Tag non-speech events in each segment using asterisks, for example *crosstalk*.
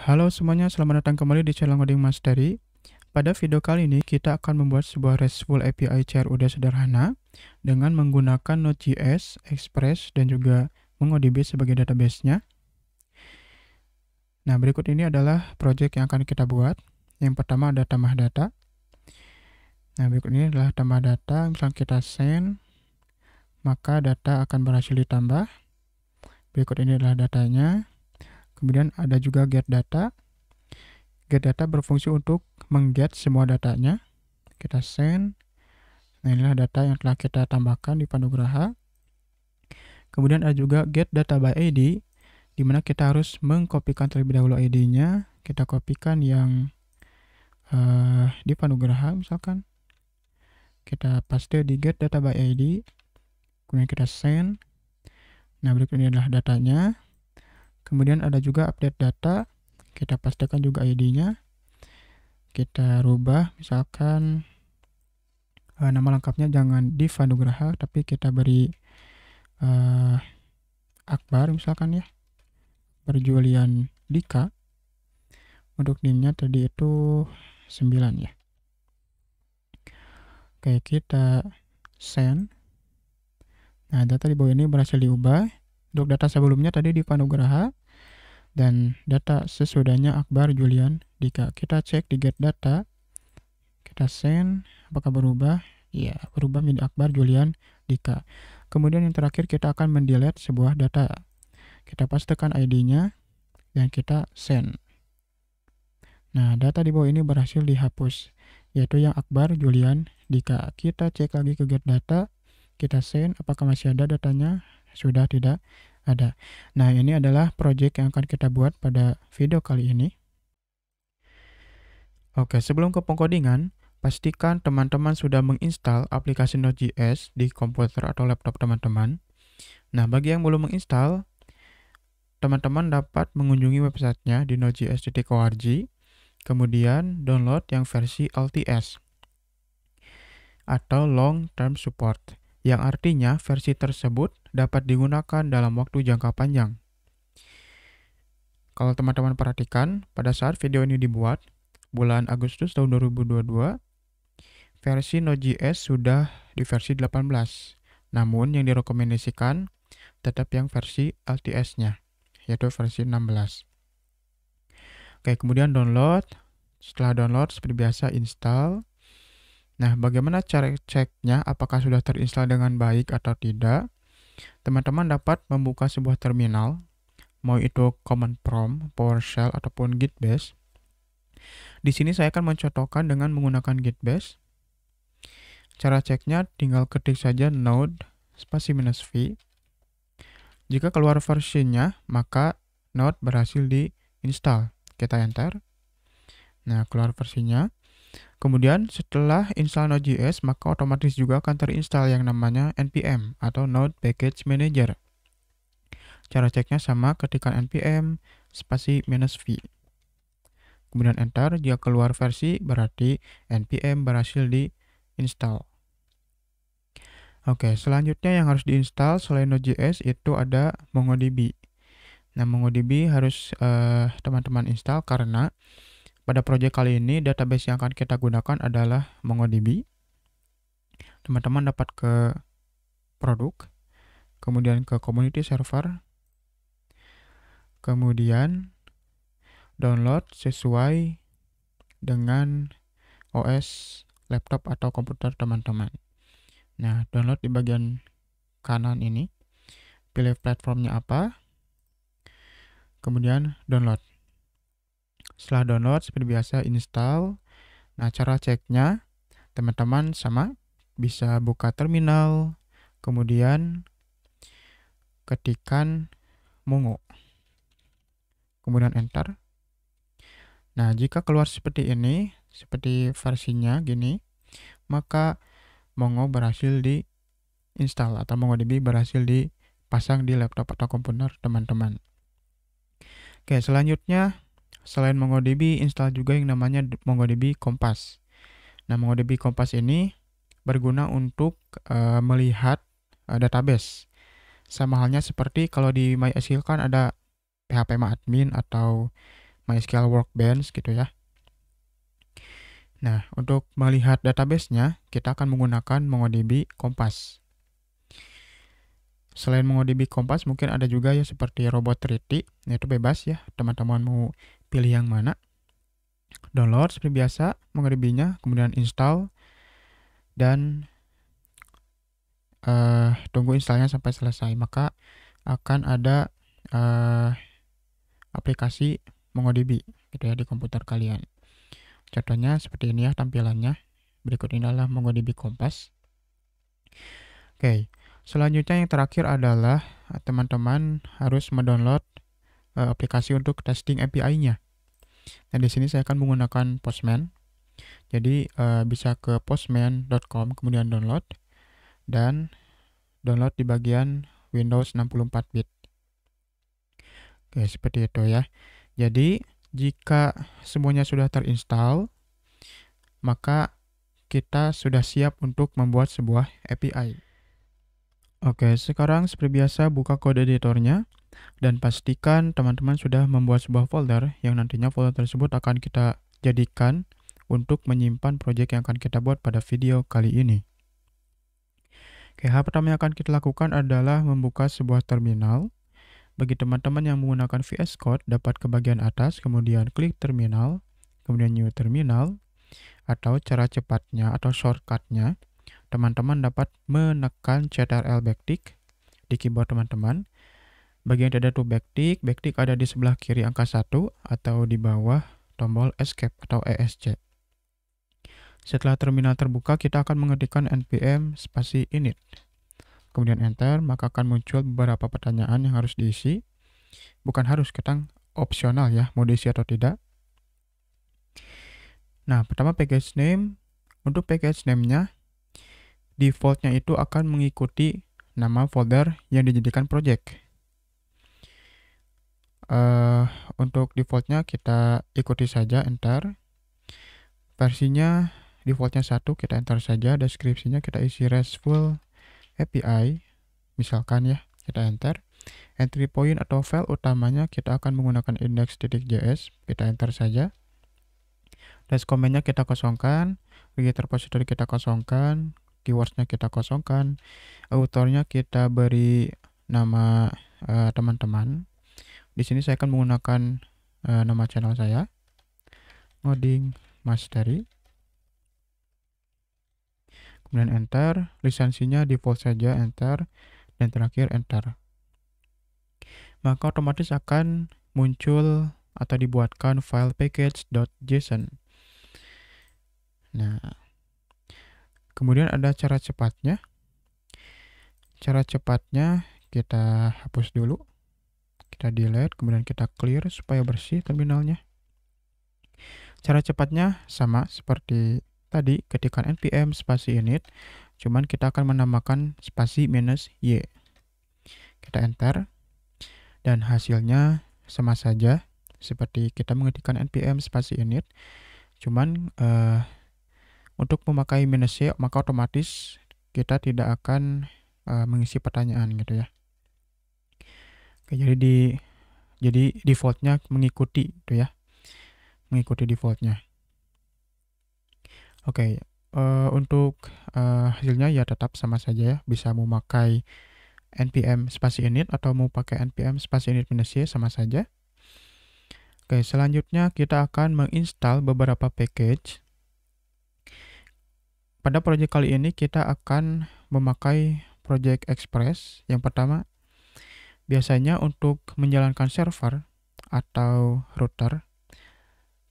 Halo semuanya, selamat datang kembali di channel Coding Mastery. Pada video kali ini, kita akan membuat sebuah RESTful API CRUD sederhana dengan menggunakan Node.js, Express, dan juga MongoDB sebagai database-nya. Nah, berikut ini adalah project yang akan kita buat. Yang pertama ada tambah data. Nah, berikut ini adalah tambah data. Misalnya kita send, maka data akan berhasil ditambah. Berikut ini adalah datanya. Kemudian ada juga get data. Get data berfungsi untuk mengget semua datanya. Kita send. Nah, inilah data yang telah kita tambahkan di Panugraha. Kemudian ada juga get data by ID di mana kita harus mengkopikan terlebih dahulu ID-nya. Kita kopikan yang uh, di Panugraha misalkan. Kita paste di get data by ID. Kemudian kita send. Nah, berikut ini adalah datanya kemudian ada juga update data kita pastikan juga ID-nya kita rubah misalkan uh, nama lengkapnya jangan di Vanugraha tapi kita beri uh, Akbar misalkan ya berjulian Dika untuk dinnya tadi itu 9 ya oke kita send nah data di bawah ini berhasil diubah untuk data sebelumnya tadi di Panugraha dan data sesudahnya Akbar Julian jika kita cek di get data kita send apakah berubah ya berubah menjadi Akbar Julian Dika kemudian yang terakhir kita akan mendelete sebuah data kita pastikan ID-nya dan kita send nah data di bawah ini berhasil dihapus yaitu yang Akbar Julian Dika kita cek lagi ke get data kita send apakah masih ada datanya sudah tidak ada. Nah, ini adalah project yang akan kita buat pada video kali ini. Oke, sebelum ke pengkodingan, pastikan teman-teman sudah menginstal aplikasi Node.js di komputer atau laptop teman-teman. Nah, bagi yang belum menginstal, teman-teman dapat mengunjungi websitenya di node.js.org, kemudian download yang versi LTS atau Long Term Support, yang artinya versi tersebut dapat digunakan dalam waktu jangka panjang. Kalau teman-teman perhatikan, pada saat video ini dibuat, bulan Agustus tahun 2022, versi Node.js sudah di versi 18. Namun yang direkomendasikan tetap yang versi LTS-nya, yaitu versi 16. Oke, kemudian download. Setelah download, seperti biasa install. Nah, bagaimana cara ceknya apakah sudah terinstall dengan baik atau tidak? Teman-teman dapat membuka sebuah terminal, mau itu command prompt, PowerShell, ataupun Bash. Di sini saya akan mencontohkan dengan menggunakan Git Bash. Cara ceknya tinggal ketik saja node spasi minus v. Jika keluar versinya, maka node berhasil diinstal. Kita enter. Nah, keluar versinya. Kemudian setelah install Node.js, maka otomatis juga akan terinstall yang namanya npm atau Node Package Manager. Cara ceknya sama ketikkan npm spasi minus v. Kemudian enter, jika keluar versi berarti npm berhasil diinstall. Oke, selanjutnya yang harus diinstal selain Node.js itu ada MongoDB. Nah, MongoDB harus eh, teman-teman eh, install karena pada proyek kali ini, database yang akan kita gunakan adalah MongoDB. Teman-teman dapat ke produk, kemudian ke community server, kemudian download sesuai dengan OS laptop atau komputer teman-teman. Nah, download di bagian kanan ini. Pilih platformnya apa. Kemudian download. Setelah download seperti biasa install. Nah, cara ceknya teman-teman sama bisa buka terminal, kemudian ketikan Mongo. Kemudian enter. Nah, jika keluar seperti ini, seperti versinya gini, maka Mongo berhasil di install atau MongoDB berhasil dipasang di laptop atau komputer teman-teman. Oke, selanjutnya Selain MongoDB, install juga yang namanya MongoDB Compass. Nah, MongoDB Compass ini berguna untuk uh, melihat uh, database. Sama halnya seperti kalau di MySQL kan ada PHPMyAdmin atau MySQL Workbench gitu ya. Nah, untuk melihat databasenya, kita akan menggunakan MongoDB Compass. Selain MongoDB Compass mungkin ada juga ya seperti robot 3 d nah, itu bebas ya, teman-teman mau pilih yang mana. Download seperti biasa, menggaribinya, kemudian install dan uh, tunggu installnya sampai selesai. Maka akan ada uh, aplikasi MongoDB gitu ya di komputer kalian. Contohnya seperti ini ya tampilannya. Berikut ini adalah MongoDB Kompas. Oke, selanjutnya yang terakhir adalah eh, teman-teman harus mendownload Eh, aplikasi untuk testing API-nya. Nah, di sini saya akan menggunakan Postman. Jadi eh, bisa ke postman.com kemudian download dan download di bagian Windows 64 bit. Oke, seperti itu ya. Jadi, jika semuanya sudah terinstall, maka kita sudah siap untuk membuat sebuah API. Oke, sekarang seperti biasa buka kode editornya. Dan pastikan teman-teman sudah membuat sebuah folder yang nantinya folder tersebut akan kita jadikan untuk menyimpan project yang akan kita buat pada video kali ini. Oke, hal pertama yang akan kita lakukan adalah membuka sebuah terminal. Bagi teman-teman yang menggunakan VS Code, dapat ke bagian atas, kemudian klik terminal, kemudian new terminal, atau cara cepatnya atau shortcutnya, teman-teman dapat menekan CTRL backtick di keyboard teman-teman, Bagian dada tuh backtick, backtick ada di sebelah kiri angka 1 atau di bawah tombol escape atau ESC. Setelah terminal terbuka, kita akan mengetikkan npm spasi init. Kemudian enter, maka akan muncul beberapa pertanyaan yang harus diisi. Bukan harus, kita opsional ya, mau diisi atau tidak. Nah, pertama package name. Untuk package name-nya, defaultnya itu akan mengikuti nama folder yang dijadikan project uh, untuk defaultnya kita ikuti saja enter versinya defaultnya satu kita enter saja deskripsinya kita isi RESTful API misalkan ya kita enter entry point atau file utamanya kita akan menggunakan index.js kita enter saja Dash komennya kita kosongkan, register repository kita kosongkan, keywordsnya kita kosongkan, autornya kita beri nama eh, teman-teman. Uh, teman -teman. Di sini saya akan menggunakan uh, nama channel saya, ngoding mastery. Kemudian enter, lisensinya default saja enter, dan terakhir enter. Maka otomatis akan muncul atau dibuatkan file package.json. Nah, kemudian ada cara cepatnya. Cara cepatnya kita hapus dulu kita delete kemudian kita clear supaya bersih terminalnya cara cepatnya sama seperti tadi ketika npm spasi init cuman kita akan menambahkan spasi minus y kita enter dan hasilnya sama saja seperti kita mengetikkan npm spasi init cuman uh, untuk memakai minus y maka otomatis kita tidak akan uh, mengisi pertanyaan gitu ya Oke, jadi di jadi defaultnya mengikuti itu ya. Mengikuti defaultnya. Oke, uh, untuk uh, hasilnya ya tetap sama saja ya. Bisa memakai npm spasi init atau mau pakai npm spasi init minus y sama saja. Oke, selanjutnya kita akan menginstal beberapa package. Pada project kali ini kita akan memakai project express. Yang pertama Biasanya untuk menjalankan server atau router,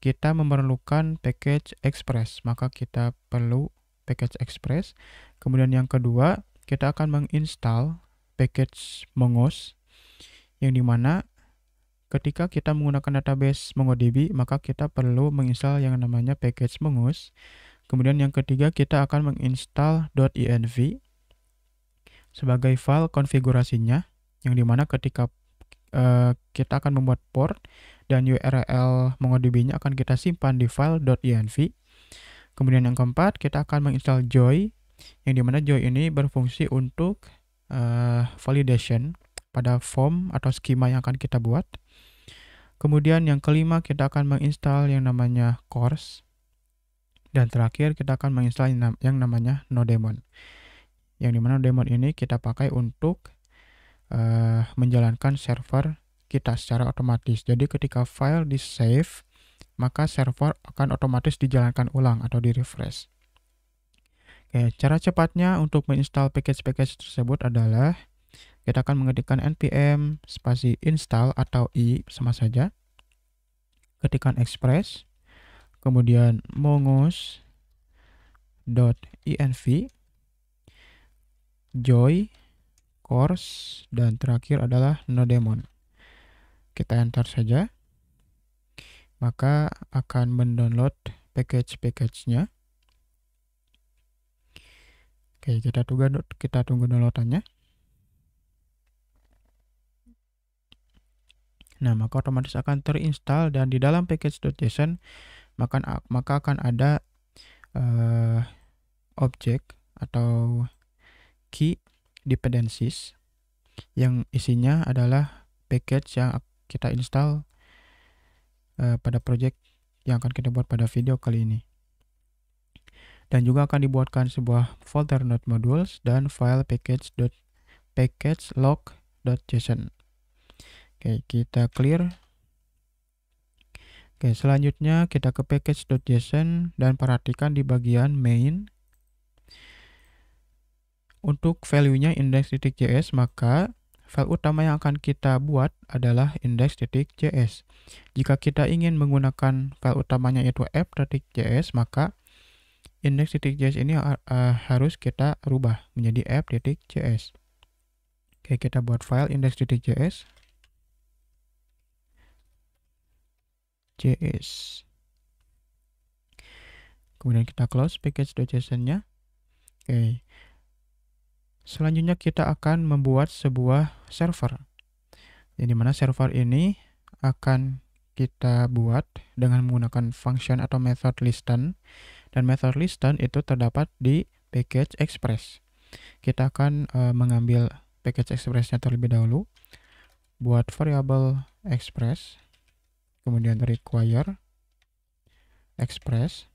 kita memerlukan package express, maka kita perlu package express. Kemudian yang kedua, kita akan menginstal package mongos yang dimana ketika kita menggunakan database MongoDB, maka kita perlu menginstal yang namanya package mongos. Kemudian yang ketiga, kita akan menginstal .env sebagai file konfigurasinya yang dimana ketika uh, kita akan membuat port dan URL MongoDB-nya akan kita simpan di file .env. Kemudian yang keempat, kita akan menginstal Joy, yang dimana Joy ini berfungsi untuk uh, validation pada form atau skema yang akan kita buat. Kemudian yang kelima, kita akan menginstal yang namanya course. Dan terakhir, kita akan menginstal yang namanya Nodemon. Yang dimana Nodemon ini kita pakai untuk uh, menjalankan server kita secara otomatis. Jadi ketika file di save, maka server akan otomatis dijalankan ulang atau di refresh. Oke, cara cepatnya untuk menginstal package-package tersebut adalah kita akan mengetikkan npm spasi install atau i sama saja. Ketikan express, kemudian env, joy course, dan terakhir adalah no demon Kita enter saja. Maka akan mendownload package-package-nya. Oke, kita tunggu kita tunggu downloadannya. Nah, maka otomatis akan terinstall dan di dalam package.json maka maka akan ada uh, objek atau key dependencies yang isinya adalah package yang kita install uh, pada project yang akan kita buat pada video kali ini. Dan juga akan dibuatkan sebuah folder node modules dan file package package log.json. Oke, kita clear. Oke, selanjutnya kita ke package.json dan perhatikan di bagian main untuk value-nya index JS, maka file utama yang akan kita buat adalah index JS. Jika kita ingin menggunakan file utamanya yaitu app.js, maka index JS ini harus kita rubah menjadi app.js. Oke, kita buat file index JS. JS. Kemudian kita close package.json-nya. Oke. Selanjutnya kita akan membuat sebuah server. Jadi dimana server ini akan kita buat dengan menggunakan function atau method listen dan method listen itu terdapat di package express kita akan e, mengambil package expressnya terlebih dahulu buat variable express kemudian require express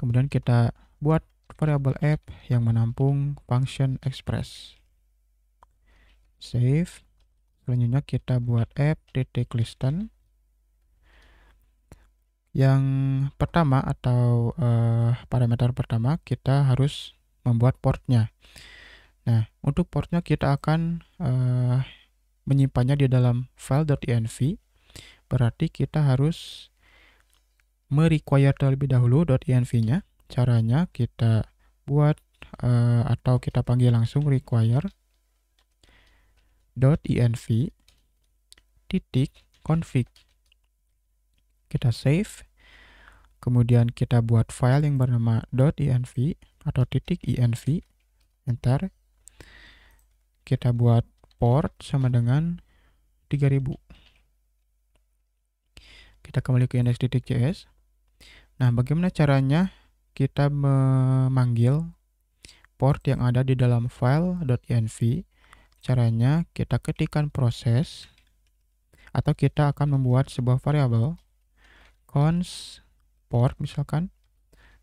kemudian kita buat variable app yang menampung function express. Save. Selanjutnya kita buat app titik listen. Yang pertama atau uh, parameter pertama kita harus membuat portnya. Nah, untuk portnya kita akan uh, menyimpannya di dalam file.env. Berarti kita harus merequire terlebih dahulu .env-nya caranya kita buat uh, atau kita panggil langsung require dot env titik config kita save kemudian kita buat file yang bernama dot env atau titik env enter kita buat port sama dengan 3000 kita kembali ke index.js nah bagaimana caranya kita memanggil port yang ada di dalam file .env. Caranya kita ketikkan proses atau kita akan membuat sebuah variabel cons port misalkan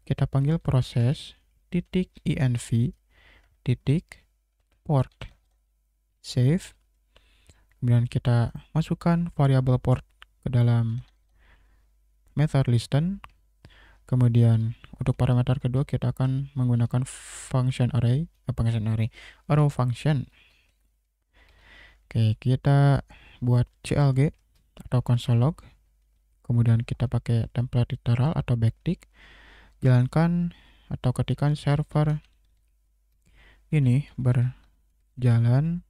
kita panggil proses titik env titik port save kemudian kita masukkan variabel port ke dalam method listen Kemudian untuk parameter kedua kita akan menggunakan function array, eh, function array, arrow function. Oke, kita buat CLG atau console log. Kemudian kita pakai template literal atau backtick. Jalankan atau ketikan server ini berjalan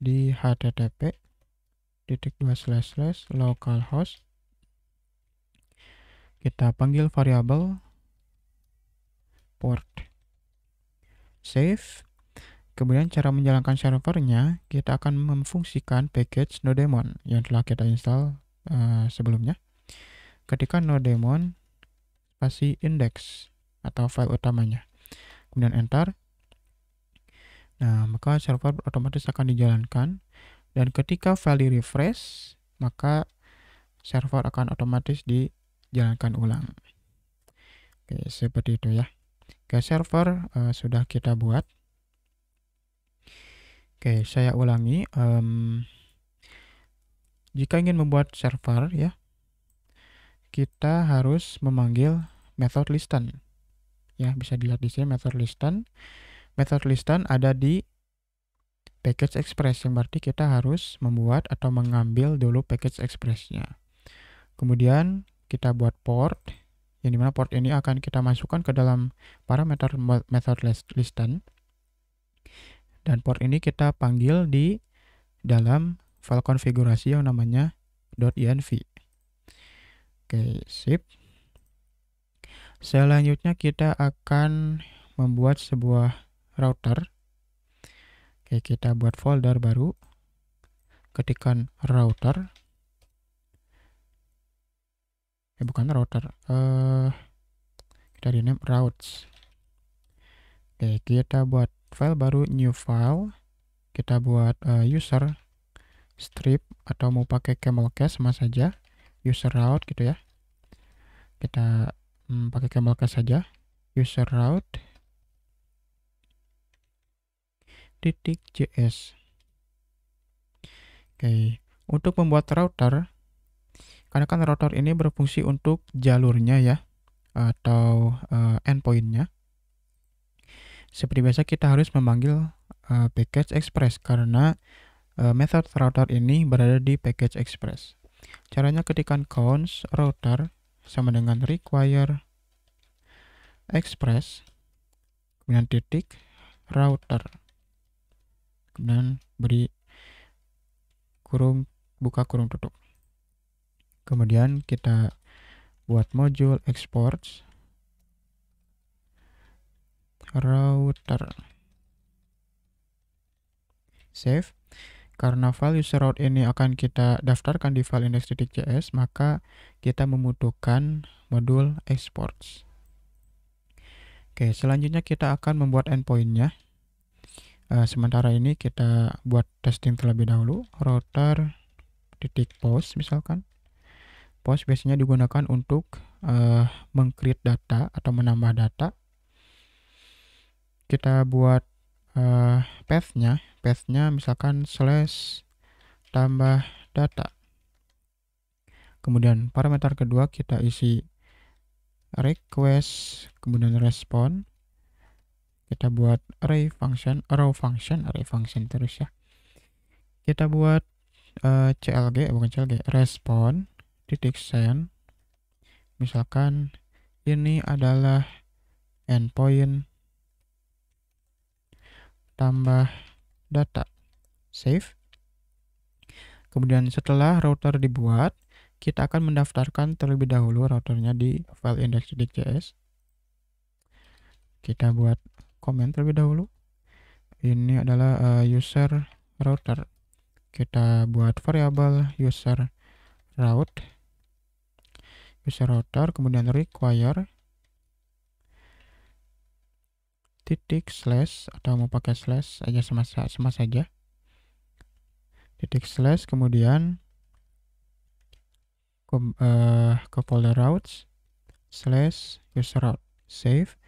di http localhost kita panggil variabel port save kemudian cara menjalankan servernya kita akan memfungsikan package nodemon yang telah kita install uh, sebelumnya ketika nodemon spasi index atau file utamanya kemudian enter nah maka server otomatis akan dijalankan dan ketika file di refresh maka server akan otomatis di jalankan ulang. Oke, seperti itu ya. Oke, server uh, sudah kita buat. Oke, saya ulangi. Um, jika ingin membuat server ya, kita harus memanggil method listen. Ya, bisa dilihat di sini method listen. Method listen ada di package express yang berarti kita harus membuat atau mengambil dulu package expressnya. Kemudian kita buat port yang dimana port ini akan kita masukkan ke dalam parameter method listen dan port ini kita panggil di dalam file konfigurasi yang namanya .env oke sip selanjutnya kita akan membuat sebuah router oke kita buat folder baru ketikan router eh bukan router eh kita rename routes oke kita buat file baru new file kita buat uh, user strip atau mau pakai camel case sama saja user route gitu ya kita hmm, pakai case saja user route titik js oke okay. untuk membuat router karena kan rotor ini berfungsi untuk jalurnya ya atau uh, endpointnya. Seperti biasa kita harus memanggil uh, package express karena uh, method router ini berada di package express. Caranya ketikan cons router sama dengan require express kemudian titik router kemudian beri kurung buka kurung tutup kemudian kita buat modul exports router save karena file user route ini akan kita daftarkan di file index.js maka kita membutuhkan modul exports oke selanjutnya kita akan membuat endpointnya eh, sementara ini kita buat testing terlebih dahulu router titik post misalkan Post biasanya digunakan untuk uh, mengcreate data atau menambah data. Kita buat uh, path-nya, path-nya misalkan slash tambah data. Kemudian parameter kedua kita isi request, kemudian respon. Kita buat array function, row function, array function terus ya. Kita buat uh, eh, CLG, bukan CLG, respon titik send, Misalkan ini adalah endpoint tambah data. Save. Kemudian setelah router dibuat, kita akan mendaftarkan terlebih dahulu routernya di file index.js. Kita buat komen terlebih dahulu. Ini adalah eh, user router. Kita buat variabel user route user router kemudian require titik slash atau mau pakai slash aja sama sama saja titik slash kemudian ke, uh, ke folder routes slash user route save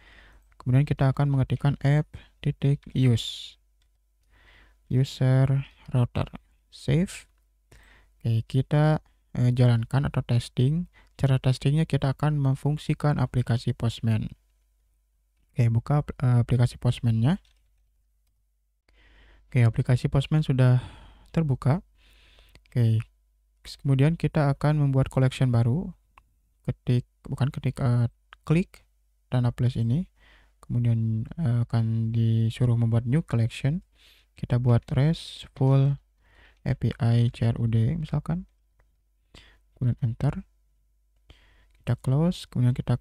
kemudian kita akan mengetikkan app titik use user router save oke kita Eh, jalankan atau testing. Cara testingnya kita akan memfungsikan aplikasi Postman. Oke, buka eh, aplikasi Postman-nya. Oke, aplikasi Postman sudah terbuka. Oke, kemudian kita akan membuat collection baru. Ketik, bukan ketik, uh, klik tanda plus ini. Kemudian uh, akan disuruh membuat new collection. Kita buat full, API CRUD misalkan kemudian enter kita close kemudian kita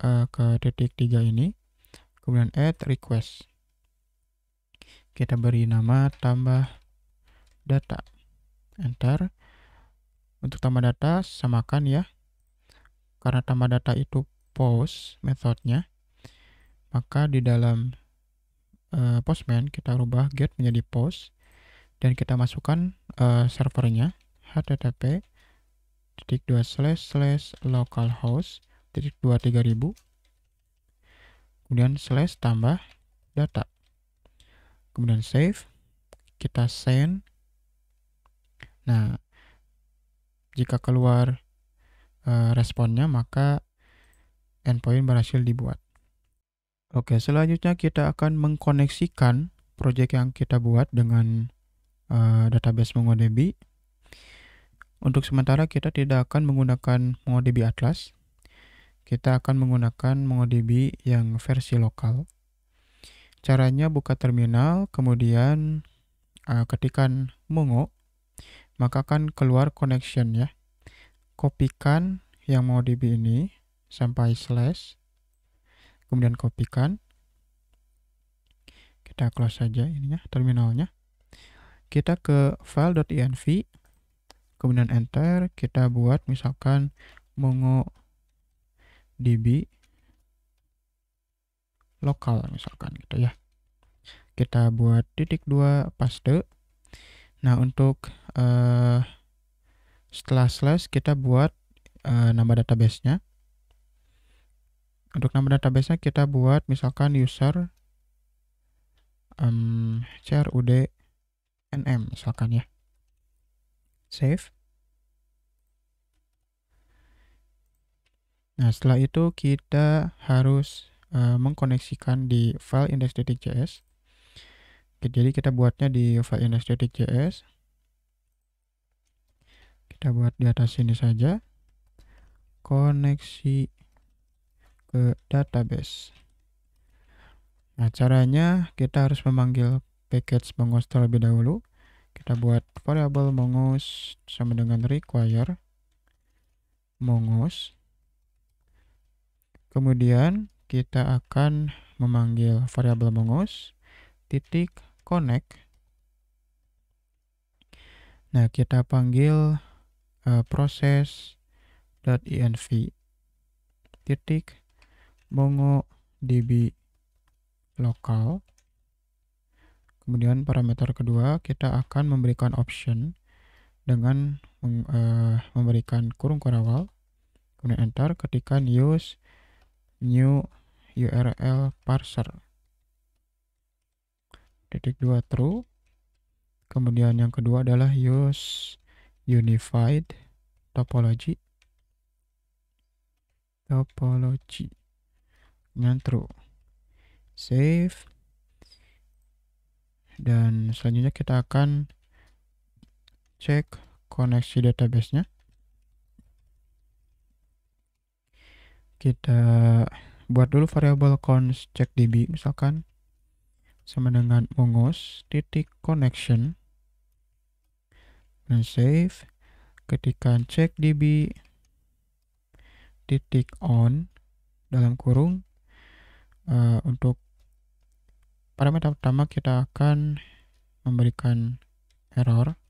uh, ke titik tiga ini kemudian add request kita beri nama tambah data enter untuk tambah data samakan ya karena tambah data itu post methodnya maka di dalam uh, postman kita rubah get menjadi post dan kita masukkan uh, servernya http titik 2 slash slash localhost titik dua tiga ribu kemudian slash tambah data kemudian save kita send nah jika keluar uh, responnya maka endpoint berhasil dibuat oke selanjutnya kita akan mengkoneksikan project yang kita buat dengan uh, database MongoDB untuk sementara kita tidak akan menggunakan MongoDB Atlas. Kita akan menggunakan MongoDB yang versi lokal. Caranya buka terminal, kemudian uh, ketikan mongo, maka akan keluar connection ya. Kopikan yang MongoDB ini sampai slash, kemudian kopikan. Kita close saja ininya terminalnya. Kita ke file.env kemudian enter kita buat misalkan mongo db lokal misalkan gitu ya kita buat titik dua paste nah untuk uh, setelah slash kita buat uh, nama nya untuk nama database nya kita buat misalkan user um, crud nm misalkan ya save nah setelah itu kita harus uh, mengkoneksikan di file index.js jadi kita buatnya di file index.js kita buat di atas sini saja koneksi ke database nah caranya kita harus memanggil package pengost terlebih dahulu kita buat variabel mongos sama dengan require mongos kemudian kita akan memanggil variabel mongos titik connect nah kita panggil uh, eh, proses .env titik mongo db lokal Kemudian parameter kedua kita akan memberikan option dengan uh, memberikan kurung kurawal Kemudian enter ketikan use new URL parser. Titik dua true. Kemudian yang kedua adalah use unified topology topology. dengan true. Save dan selanjutnya kita akan cek koneksi databasenya kita buat dulu variabel const check db misalkan sama dengan mongos titik connection dan save ketika cek db titik on dalam kurung uh, untuk parameter pertama kita akan memberikan error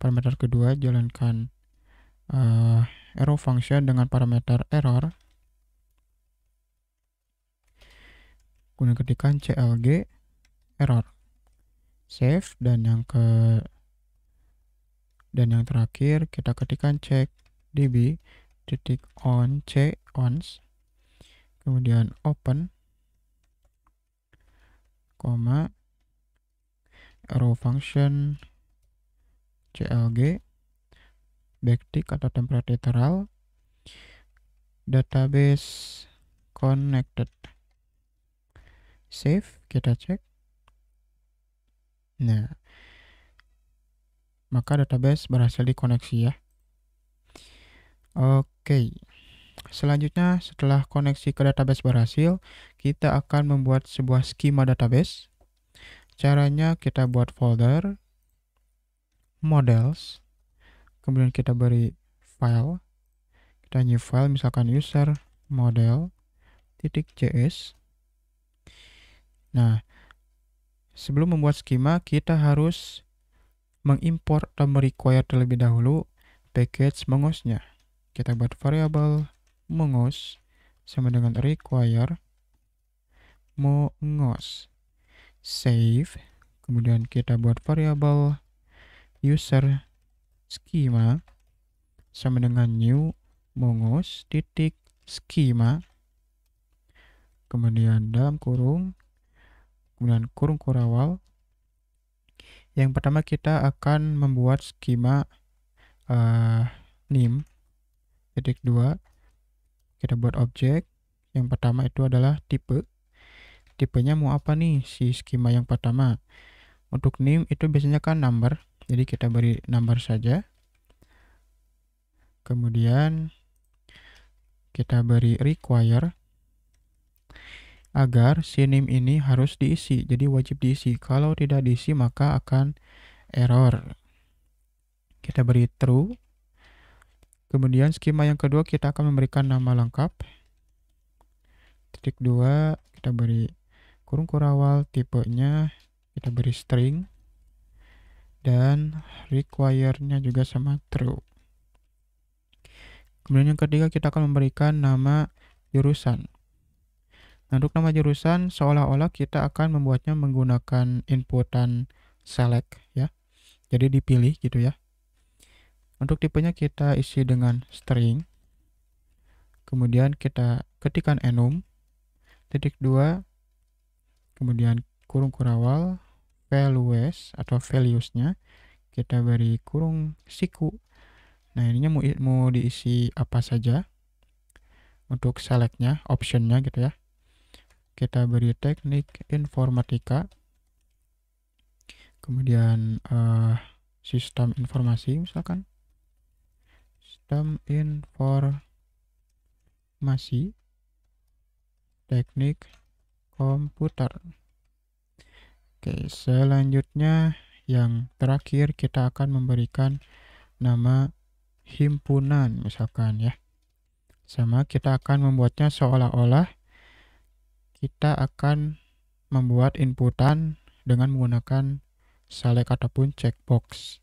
parameter kedua jalankan uh, arrow function dengan parameter error kemudian ketikan clg error save dan yang ke dan yang terakhir kita ketikkan check db titik on c once kemudian open koma row function CLG backtick atau template literal database connected save kita cek nah maka database berhasil dikoneksi ya oke okay. Selanjutnya, setelah koneksi ke database berhasil, kita akan membuat sebuah skema database. Caranya kita buat folder, models, kemudian kita beri file, kita new file misalkan user model titik cs. Nah, sebelum membuat skema, kita harus mengimpor atau merequire terlebih dahulu package mengosnya. Kita buat variable mengos sama dengan require mengos save kemudian kita buat variabel user schema sama dengan new mongos titik schema kemudian dalam kurung kemudian kurung kurawal yang pertama kita akan membuat schema uh, nim titik 2 kita buat objek yang pertama itu adalah tipe tipenya mau apa nih si skema yang pertama untuk name itu biasanya kan number jadi kita beri number saja kemudian kita beri require agar si name ini harus diisi jadi wajib diisi kalau tidak diisi maka akan error kita beri true Kemudian skema yang kedua kita akan memberikan nama lengkap. Titik 2 kita beri kurung kurawal tipenya kita beri string dan require-nya juga sama true. Kemudian yang ketiga kita akan memberikan nama jurusan. Nah, untuk nama jurusan seolah-olah kita akan membuatnya menggunakan inputan select ya. Jadi dipilih gitu ya. Untuk tipenya kita isi dengan string. Kemudian kita ketikkan enum titik 2 kemudian kurung kurawal values atau valuesnya kita beri kurung siku. Nah, ininya mau mau diisi apa saja. Untuk selectnya, optionnya gitu ya. Kita beri teknik informatika. Kemudian uh, sistem informasi misalkan. Sistem Informasi Teknik Komputer Oke, selanjutnya yang terakhir kita akan memberikan nama himpunan misalkan ya. Sama kita akan membuatnya seolah-olah kita akan membuat inputan dengan menggunakan select ataupun checkbox.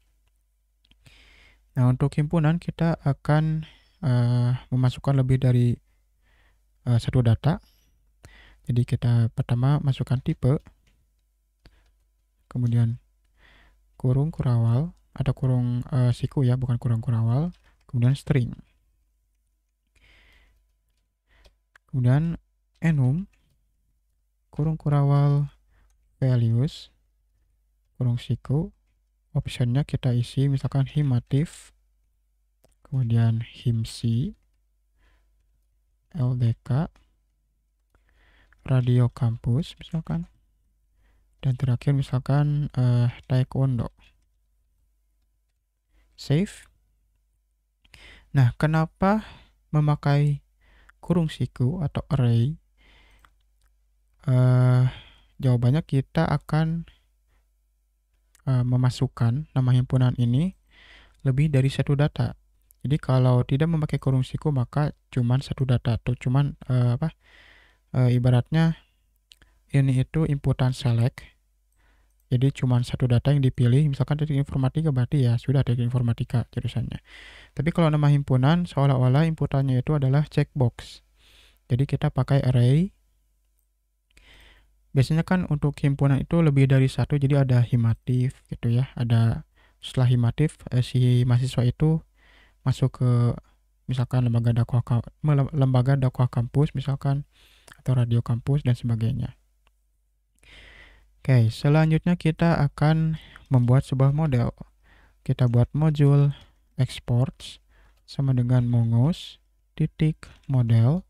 Nah, untuk himpunan kita akan uh, memasukkan lebih dari uh, satu data. Jadi kita pertama masukkan tipe, kemudian kurung kurawal atau kurung uh, siku ya, bukan kurung kurawal, kemudian string. Kemudian enum kurung kurawal values kurung siku optionnya kita isi misalkan himatif kemudian himsi LDK radio kampus misalkan dan terakhir misalkan uh, taekwondo save nah kenapa memakai kurung siku atau array uh, jawabannya kita akan uh, memasukkan nama himpunan ini lebih dari satu data. Jadi kalau tidak memakai kurung siku maka cuman satu data atau cuman uh, apa uh, ibaratnya ini itu inputan select. Jadi cuman satu data yang dipilih, misalkan teknik informatika berarti ya sudah teknik informatika jurusannya. Tapi kalau nama himpunan seolah-olah inputannya itu adalah checkbox. Jadi kita pakai array biasanya kan untuk himpunan itu lebih dari satu jadi ada himatif gitu ya ada setelah himatif eh, si mahasiswa itu masuk ke misalkan lembaga dakwah lembaga dakwah kampus misalkan atau radio kampus dan sebagainya Oke, selanjutnya kita akan membuat sebuah model. Kita buat modul exports sama dengan mongos titik model.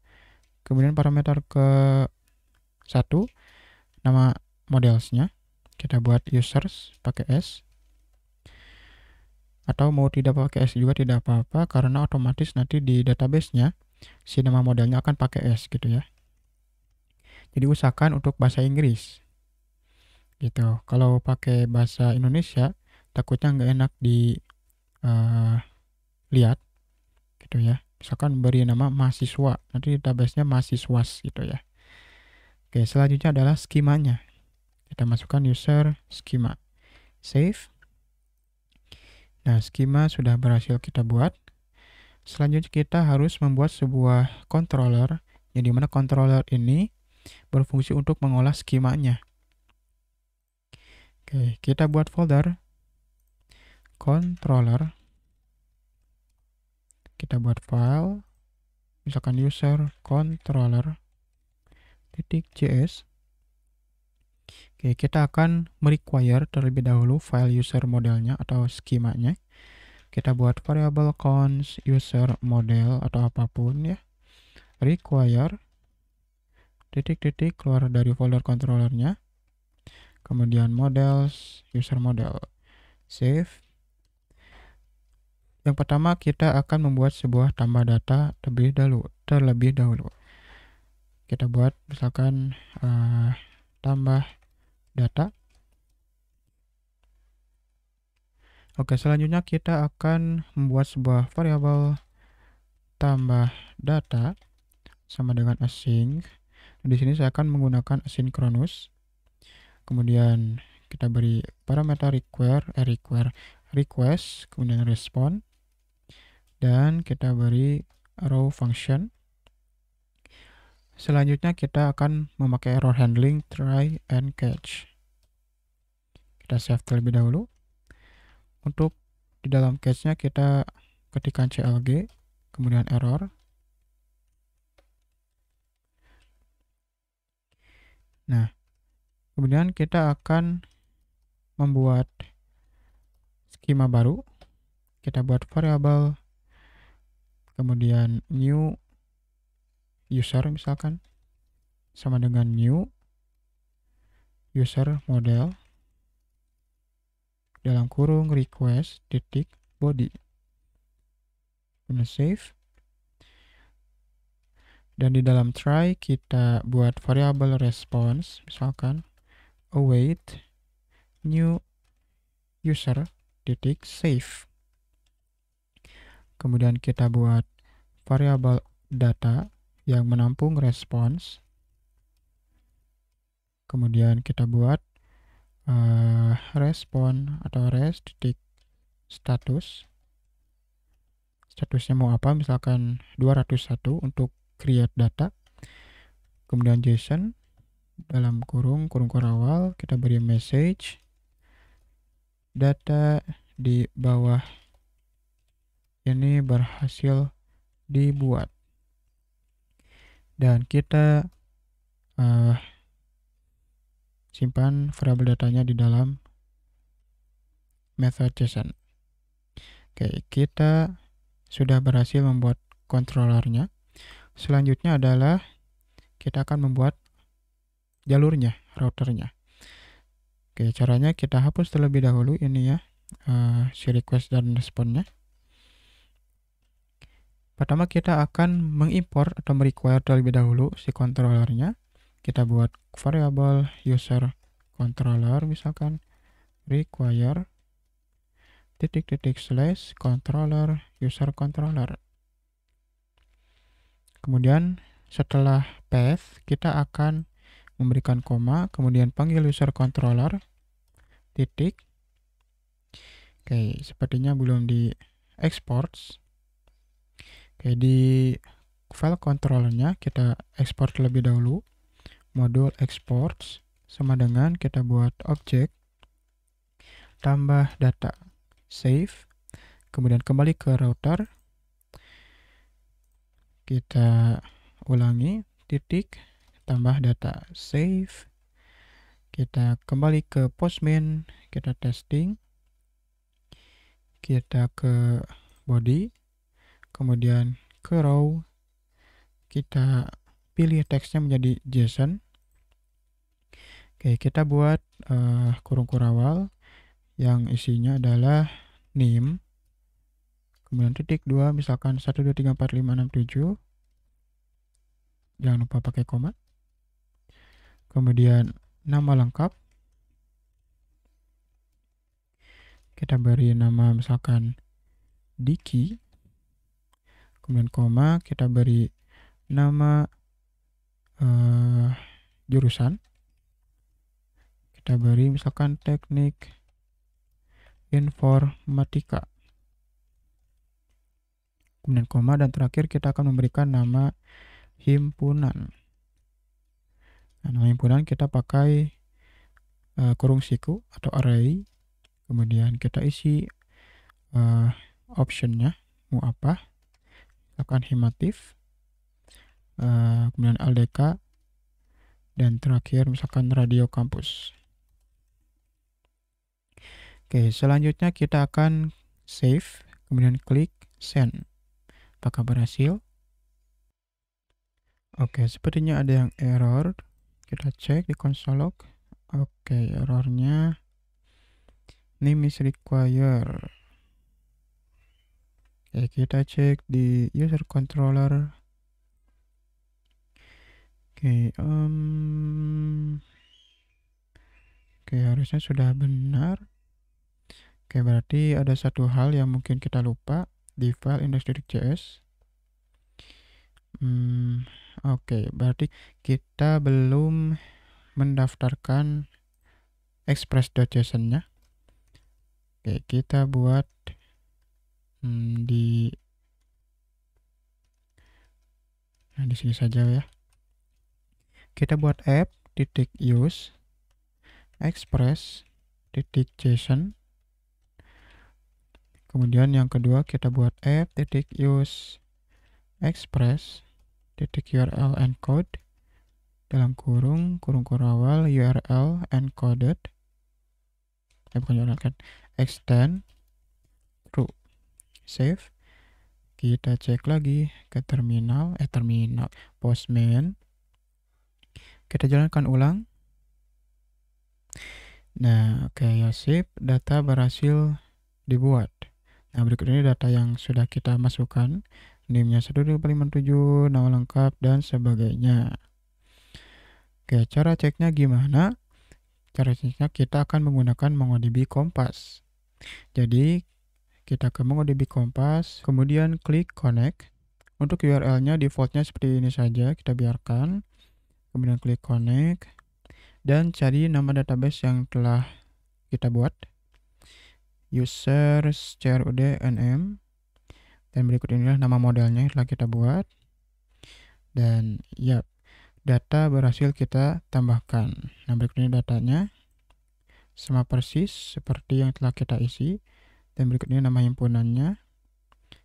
Kemudian parameter ke satu nama modelsnya kita buat users pakai s atau mau tidak pakai s juga tidak apa-apa karena otomatis nanti di databasenya si nama modelnya akan pakai s gitu ya jadi usahakan untuk bahasa Inggris gitu kalau pakai bahasa Indonesia takutnya nggak enak di uh, lihat gitu ya misalkan beri nama mahasiswa nanti databasenya mahasiswas gitu ya Oke, selanjutnya adalah skemanya. Kita masukkan user skema. Save. Nah, skema sudah berhasil kita buat. Selanjutnya kita harus membuat sebuah controller, Jadi mana controller ini berfungsi untuk mengolah skemanya. Oke, kita buat folder controller. Kita buat file, misalkan user controller titik js. Oke, kita akan merequire terlebih dahulu file user modelnya atau skemanya. Kita buat variable cons user model atau apapun ya. Require titik-titik keluar dari folder controllernya. Kemudian models, user model. Save. Yang pertama kita akan membuat sebuah tambah data terlebih dahulu. Terlebih dahulu kita buat misalkan uh, tambah data Oke, selanjutnya kita akan membuat sebuah variabel tambah data sama dengan async. Di sini saya akan menggunakan asynchronous. Kemudian kita beri parameter require, eh, require request, kemudian respon dan kita beri row function. Selanjutnya kita akan memakai error handling try and catch. Kita save terlebih dahulu. Untuk di dalam catch-nya kita ketikkan CLG, kemudian error. Nah, kemudian kita akan membuat skema baru. Kita buat variable kemudian new user misalkan sama dengan new user model dalam kurung request titik body save dan di dalam try kita buat variable response misalkan await new user titik save kemudian kita buat variable data yang menampung respons. Kemudian kita buat uh, respon atau res titik status. Statusnya mau apa? Misalkan 201 untuk create data. Kemudian JSON dalam kurung kurung kurawal kita beri message data di bawah ini berhasil dibuat dan kita uh, simpan variabel datanya di dalam method JSON. Oke, kita sudah berhasil membuat kontrolernya. Selanjutnya adalah kita akan membuat jalurnya, routernya. Oke, caranya kita hapus terlebih dahulu ini ya, uh, si request dan responnya. Pertama kita akan mengimpor atau merequire terlebih dahulu si controllernya. Kita buat variable user controller misalkan require titik-titik slash controller user controller. Kemudian setelah path kita akan memberikan koma kemudian panggil user controller titik. Oke, sepertinya belum di exports Oke, di file controllernya kita export lebih dahulu. Modul exports sama dengan kita buat objek tambah data save kemudian kembali ke router kita ulangi titik tambah data save kita kembali ke postman kita testing kita ke body kemudian ke row kita pilih teksnya menjadi JSON oke kita buat uh, eh, kurung kurawal yang isinya adalah name kemudian titik dua misalkan satu dua tiga empat lima enam tujuh. jangan lupa pakai koma kemudian nama lengkap kita beri nama misalkan Diki kemudian koma kita beri nama uh, jurusan kita beri misalkan teknik informatika kemudian koma dan terakhir kita akan memberikan nama himpunan nah, nama himpunan kita pakai uh, kurung siku atau array kemudian kita isi uh, optionnya mau apa akan hematif eh, kemudian aldeka dan terakhir misalkan radio kampus oke selanjutnya kita akan save kemudian klik send apakah berhasil oke sepertinya ada yang error kita cek di console log oke errornya name is required ya kita cek di user controller oke okay, um, oke okay, harusnya sudah benar oke okay, berarti ada satu hal yang mungkin kita lupa di file index.js hmm, oke okay, berarti kita belum mendaftarkan express.json nya oke okay, kita buat Hmm, di nah di sini saja ya kita buat app titik use express titik json kemudian yang kedua kita buat app titik use express titik url encode dalam kurung kurung kurawal url encoded eh bukan url kan extend save kita cek lagi ke terminal eh terminal postman kita jalankan ulang nah oke okay, ya sip data berhasil dibuat nah berikut ini data yang sudah kita masukkan nimnya 1257, nama lengkap, dan sebagainya. Oke, cara ceknya gimana? Cara ceknya kita akan menggunakan MongoDB Kompas. Jadi, kita ke MongoDB Kompas, kemudian klik connect. Untuk URL-nya defaultnya seperti ini saja, kita biarkan. Kemudian klik connect dan cari nama database yang telah kita buat. User crud nm dan berikut inilah nama modelnya yang telah kita buat. Dan ya, data berhasil kita tambahkan. Nah, berikut ini datanya sama persis seperti yang telah kita isi dan berikut ini nama himpunannya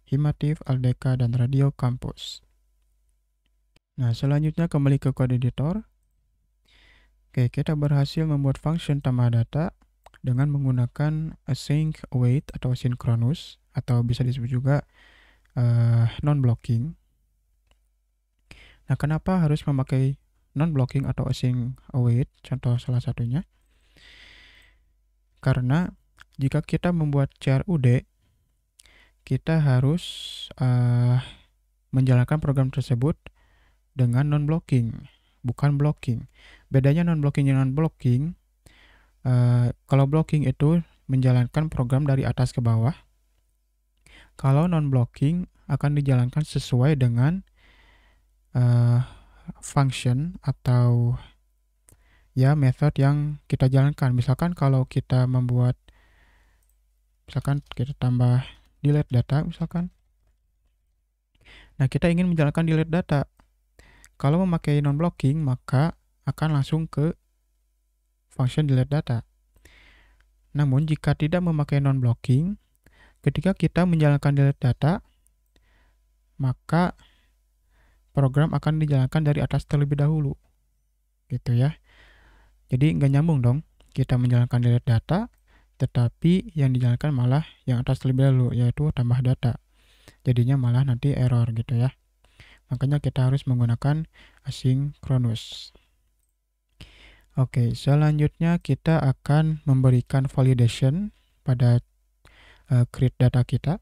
Himatif, Aldeka, dan Radio Kampus. Nah, selanjutnya kembali ke kode editor. Oke, kita berhasil membuat function tambah data dengan menggunakan async await atau asynchronous atau bisa disebut juga uh, non-blocking. Nah, kenapa harus memakai non-blocking atau async await? Contoh salah satunya. Karena jika kita membuat CRUD, kita harus uh, menjalankan program tersebut dengan non-blocking, bukan blocking. Bedanya non-blocking dengan non-blocking, uh, kalau blocking itu menjalankan program dari atas ke bawah. Kalau non-blocking akan dijalankan sesuai dengan uh, function atau ya method yang kita jalankan. Misalkan kalau kita membuat misalkan kita tambah delete data misalkan nah kita ingin menjalankan delete data kalau memakai non blocking maka akan langsung ke function delete data namun jika tidak memakai non blocking ketika kita menjalankan delete data maka program akan dijalankan dari atas terlebih dahulu gitu ya jadi nggak nyambung dong kita menjalankan delete data tetapi yang dijalankan malah yang atas terlebih dahulu yaitu tambah data jadinya malah nanti error gitu ya makanya kita harus menggunakan asynchronous oke selanjutnya kita akan memberikan validation pada uh, eh, create data kita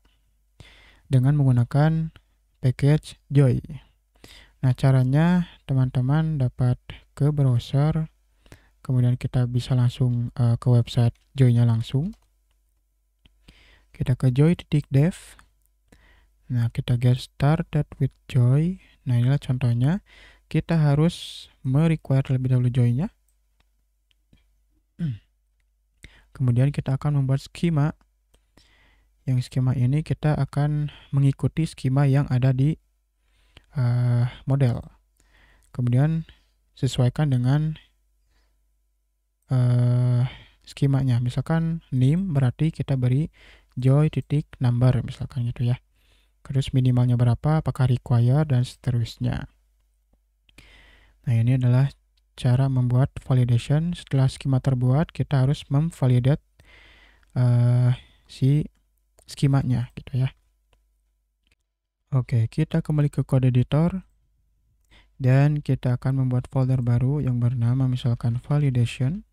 dengan menggunakan package joy nah caranya teman-teman dapat ke browser kemudian kita bisa langsung uh, ke website joinnya langsung kita ke joy.dev nah kita get started with joy nah inilah contohnya kita harus merequire terlebih dahulu joinnya *clears throat* kemudian kita akan membuat skema yang skema ini kita akan mengikuti skema yang ada di uh, model kemudian sesuaikan dengan uh, skemanya. Misalkan name berarti kita beri joy titik number misalkan gitu ya. Terus minimalnya berapa, apakah require dan seterusnya. Nah, ini adalah cara membuat validation. Setelah skema terbuat, kita harus memvalidate uh, si skemanya gitu ya. Oke, kita kembali ke code editor dan kita akan membuat folder baru yang bernama misalkan validation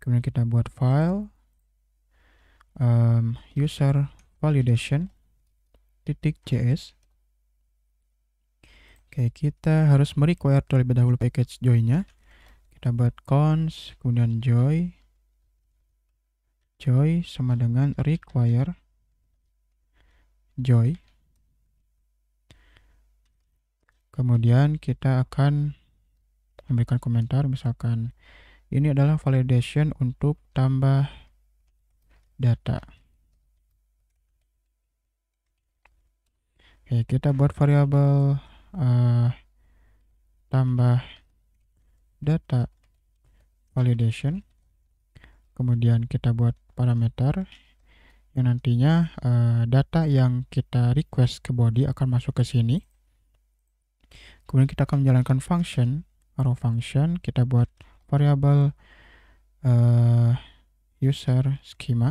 kemudian kita buat file um, user validation titik cs oke kita harus merequire terlebih dahulu package joinnya kita buat cons kemudian joy joy sama dengan require joy kemudian kita akan memberikan komentar misalkan ini adalah validation untuk tambah data Oke, kita buat variabel uh, tambah data validation kemudian kita buat parameter yang nantinya uh, data yang kita request ke body akan masuk ke sini kemudian kita akan menjalankan function arrow function kita buat variable uh, user schema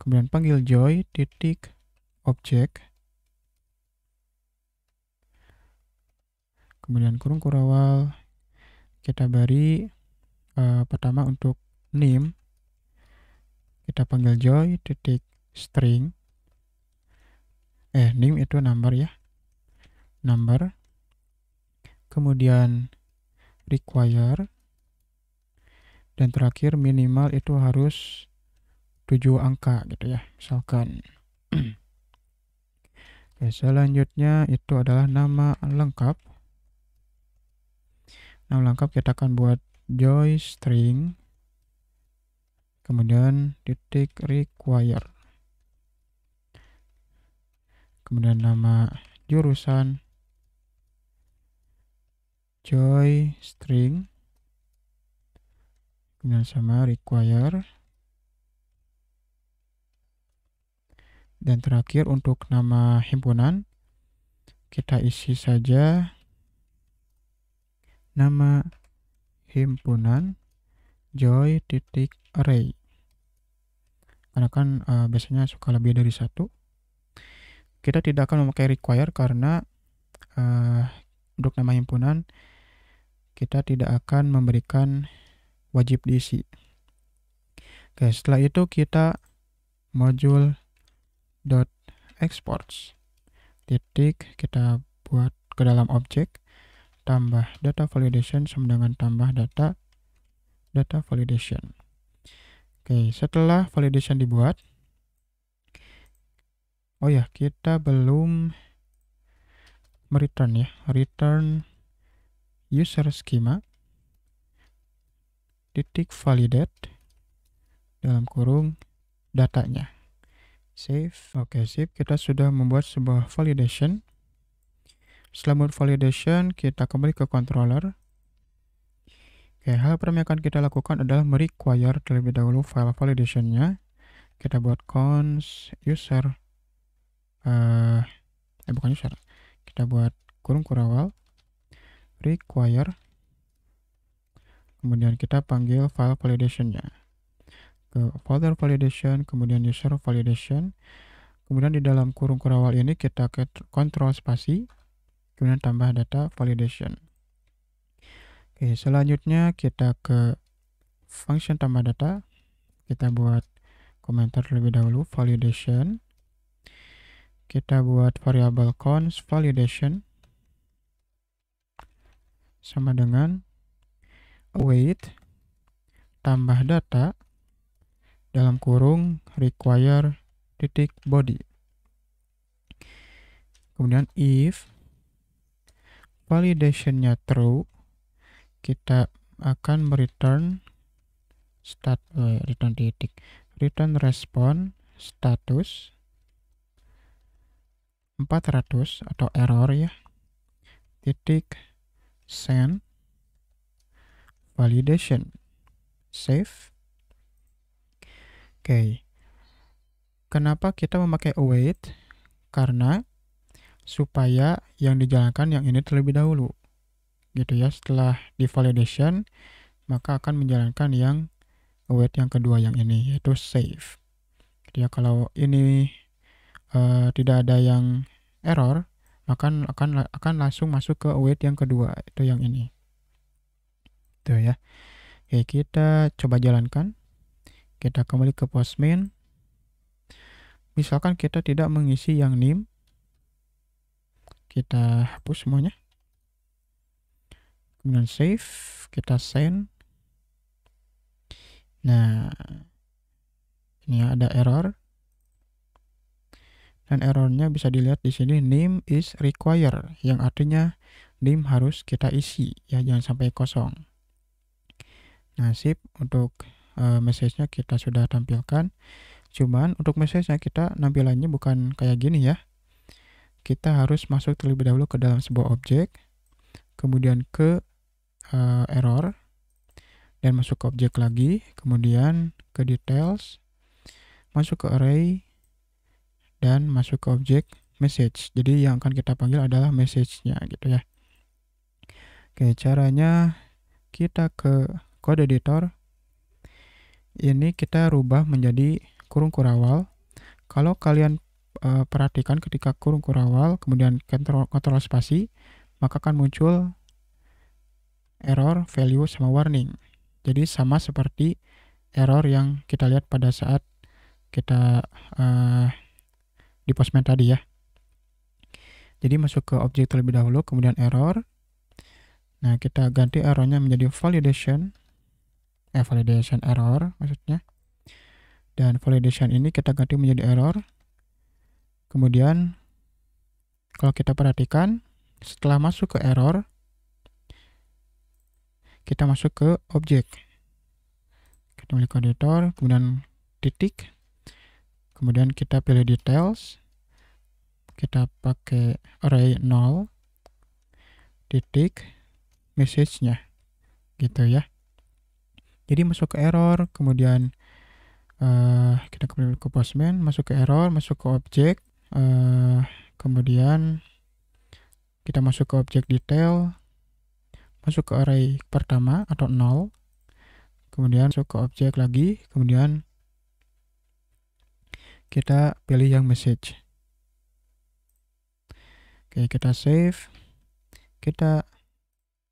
kemudian panggil joy titik objek kemudian kurung kurawal kita beri uh, pertama untuk name kita panggil joy titik string eh name itu number ya number kemudian require, dan terakhir minimal itu harus 7 angka gitu ya, misalkan. *clears throat* Oke, selanjutnya itu adalah nama lengkap. Nama lengkap kita akan buat joy string kemudian titik require kemudian nama jurusan joy string dengan sama require dan terakhir untuk nama himpunan kita isi saja nama himpunan joy titik array karena kan uh, biasanya suka lebih dari satu kita tidak akan memakai require karena uh, untuk nama himpunan kita tidak akan memberikan wajib diisi. Oke, setelah itu kita module dot exports titik kita buat ke dalam objek tambah data validation sama dengan tambah data data validation. Oke, setelah validation dibuat Oh ya, kita belum return ya, return user schema titik validate dalam kurung datanya save oke okay, sip kita sudah membuat sebuah validation setelah membuat validation kita kembali ke controller oke okay, hal pertama yang akan kita lakukan adalah merequire terlebih dahulu file validationnya kita buat cons user uh, eh bukan user kita buat kurung kurawal require kemudian kita panggil file validationnya ke folder validation kemudian user validation kemudian di dalam kurung kurawal ini kita ke control spasi kemudian tambah data validation oke selanjutnya kita ke function tambah data kita buat komentar terlebih dahulu validation kita buat variable cons validation sama dengan await tambah data dalam kurung require titik body. Kemudian if validationnya true, kita akan return stat eh, return titik return respon status 400 atau error ya titik send validation save oke okay. kenapa kita memakai await karena supaya yang dijalankan yang ini terlebih dahulu gitu ya setelah di validation maka akan menjalankan yang await yang kedua yang ini yaitu save jadi gitu ya kalau ini uh, tidak ada yang error akan akan akan langsung masuk ke await yang kedua itu yang ini itu ya oke kita coba jalankan kita kembali ke postman misalkan kita tidak mengisi yang nim kita hapus semuanya kemudian save kita send nah ini ya, ada error dan errornya bisa dilihat di sini name is required yang artinya name harus kita isi ya jangan sampai kosong nah sip untuk e, message-nya kita sudah tampilkan cuman untuk message-nya kita nampilannya bukan kayak gini ya kita harus masuk terlebih dahulu ke dalam sebuah objek kemudian ke e, error dan masuk ke objek lagi kemudian ke details masuk ke array dan masuk ke objek message. Jadi yang akan kita panggil adalah message-nya gitu ya. Oke, caranya kita ke kode editor. Ini kita rubah menjadi kurung kurawal. Kalau kalian e, perhatikan ketika kurung kurawal kemudian kontrol kontrol spasi, maka akan muncul error, value sama warning. Jadi sama seperti error yang kita lihat pada saat kita uh, di postman tadi ya. Jadi masuk ke objek terlebih dahulu, kemudian error. Nah, kita ganti errornya menjadi validation. Eh, validation error maksudnya. Dan validation ini kita ganti menjadi error. Kemudian, kalau kita perhatikan, setelah masuk ke error, kita masuk ke objek. Kita milik editor, kemudian titik, kemudian kita pilih details kita pakai array 0 titik message-nya gitu ya jadi masuk ke error kemudian uh, kita kembali ke postman masuk ke error masuk ke objek uh, kemudian kita masuk ke objek detail masuk ke array pertama atau 0 kemudian masuk ke objek lagi kemudian kita pilih yang message. Oke, kita save. Kita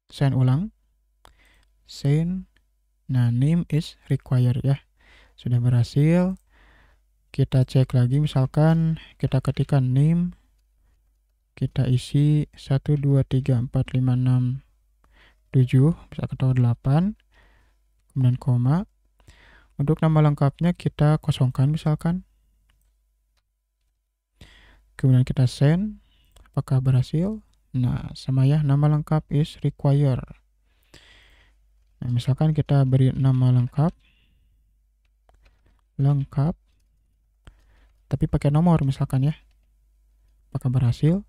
send ulang. Send. Nah, name is required ya. Sudah berhasil. Kita cek lagi misalkan kita ketikkan name. Kita isi 1 2 3 4 5 6 7, bisa ketahuan 8. Kemudian koma. Untuk nama lengkapnya kita kosongkan misalkan kemudian kita send apakah berhasil nah sama ya nama lengkap is require nah misalkan kita beri nama lengkap lengkap tapi pakai nomor misalkan ya apakah berhasil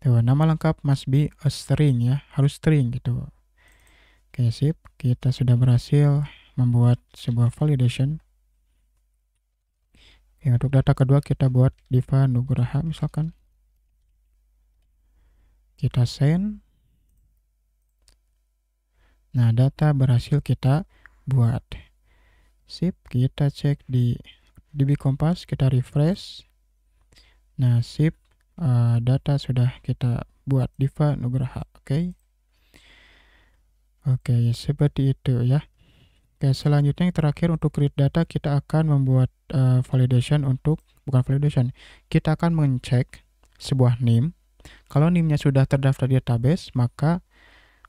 Tuh, nama lengkap must be a string ya, harus string gitu. Oke, sip. Kita sudah berhasil membuat sebuah validation yang untuk data kedua kita buat diva nugraha misalkan kita send nah data berhasil kita buat sip kita cek di DB Kompas kita refresh nah sip uh, data sudah kita buat diva nugraha oke okay? oke okay, seperti itu ya Oke, selanjutnya yang terakhir untuk create data kita akan membuat uh, validation untuk bukan validation. Kita akan mengecek sebuah name. Kalau name nya sudah terdaftar di database, maka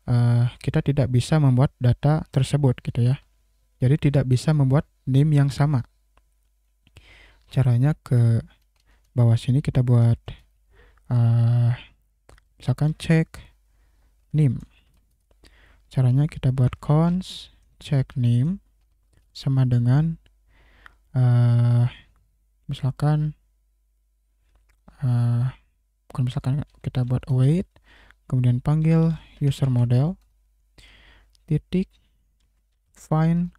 uh, kita tidak bisa membuat data tersebut gitu ya. Jadi tidak bisa membuat name yang sama. Caranya ke bawah sini kita buat uh, misalkan cek name. Caranya kita buat cons cek name sama dengan uh, misalkan uh, bukan misalkan kita buat await kemudian panggil user model titik find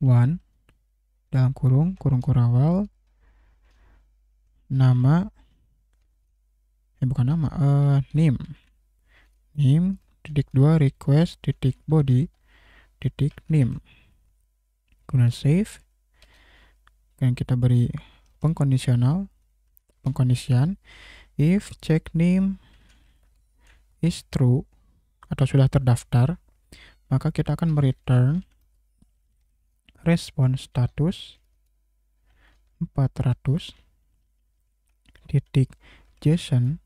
one dalam kurung kurung kurawal nama eh bukan nama uh, eh, name name titik dua request titik body titik name kemudian save dan kita beri pengkondisional pengkondisian if check name is true atau sudah terdaftar maka kita akan return response status 400 titik json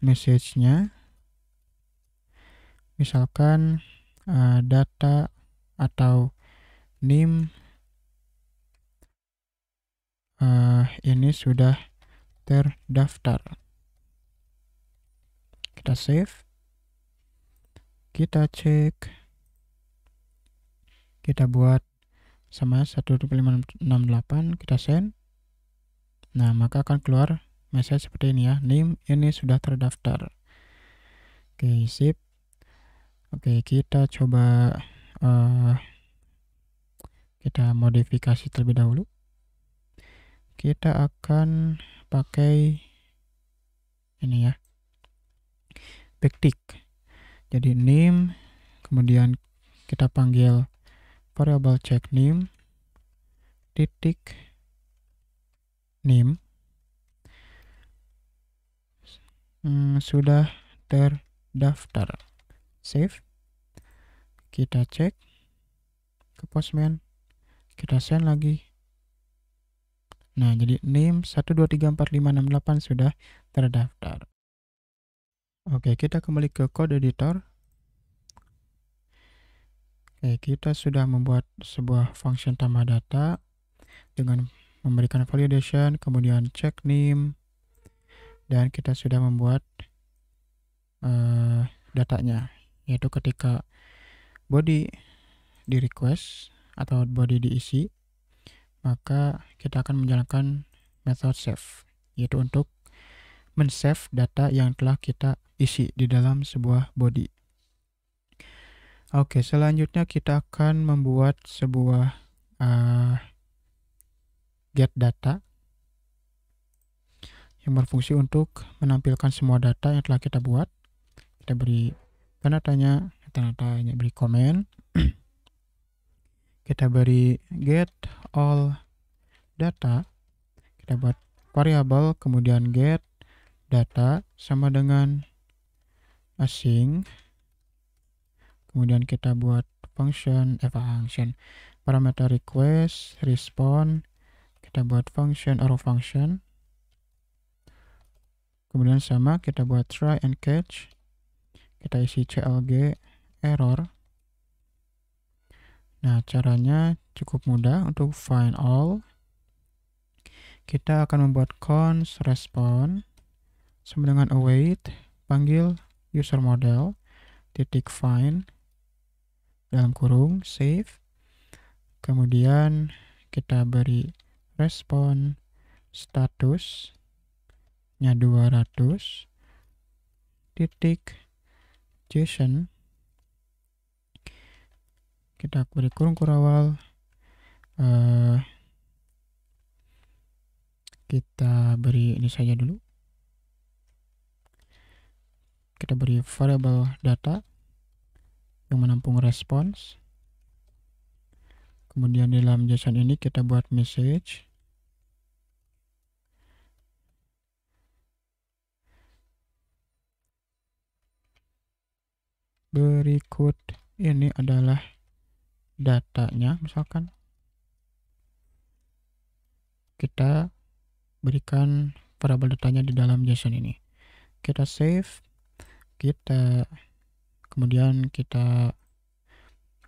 message-nya misalkan uh, data atau nim uh, ini sudah terdaftar kita save kita cek kita buat sama 12568 kita send nah maka akan keluar message seperti ini ya nim ini sudah terdaftar oke sip Oke, kita coba uh, kita modifikasi terlebih dahulu. Kita akan pakai ini ya. Backtick. Jadi name kemudian kita panggil variable check name titik name hmm, sudah terdaftar save kita cek ke postman kita send lagi nah jadi name 1234568 sudah terdaftar oke kita kembali ke code editor oke kita sudah membuat sebuah function tambah data dengan memberikan validation kemudian cek name dan kita sudah membuat uh, datanya yaitu ketika body di request atau body diisi maka kita akan menjalankan method save yaitu untuk men-save data yang telah kita isi di dalam sebuah body Oke, selanjutnya kita akan membuat sebuah uh, get data yang berfungsi untuk menampilkan semua data yang telah kita buat. Kita beri tanda tanya ternyata tanya beri komen kita beri get all data kita buat variable kemudian get data sama dengan async kemudian kita buat function eh function parameter request respond kita buat function arrow function kemudian sama kita buat try and catch kita isi CLG error nah caranya cukup mudah untuk find all kita akan membuat cons respon sama dengan await panggil user model titik find dalam kurung save kemudian kita beri respon statusnya 200 titik JSON kita beri kurung kurawal uh, eh, kita beri ini saja dulu kita beri variable data yang menampung response kemudian di dalam JSON ini kita buat message berikut ini adalah datanya misalkan kita berikan variabel datanya di dalam JSON ini kita save kita kemudian kita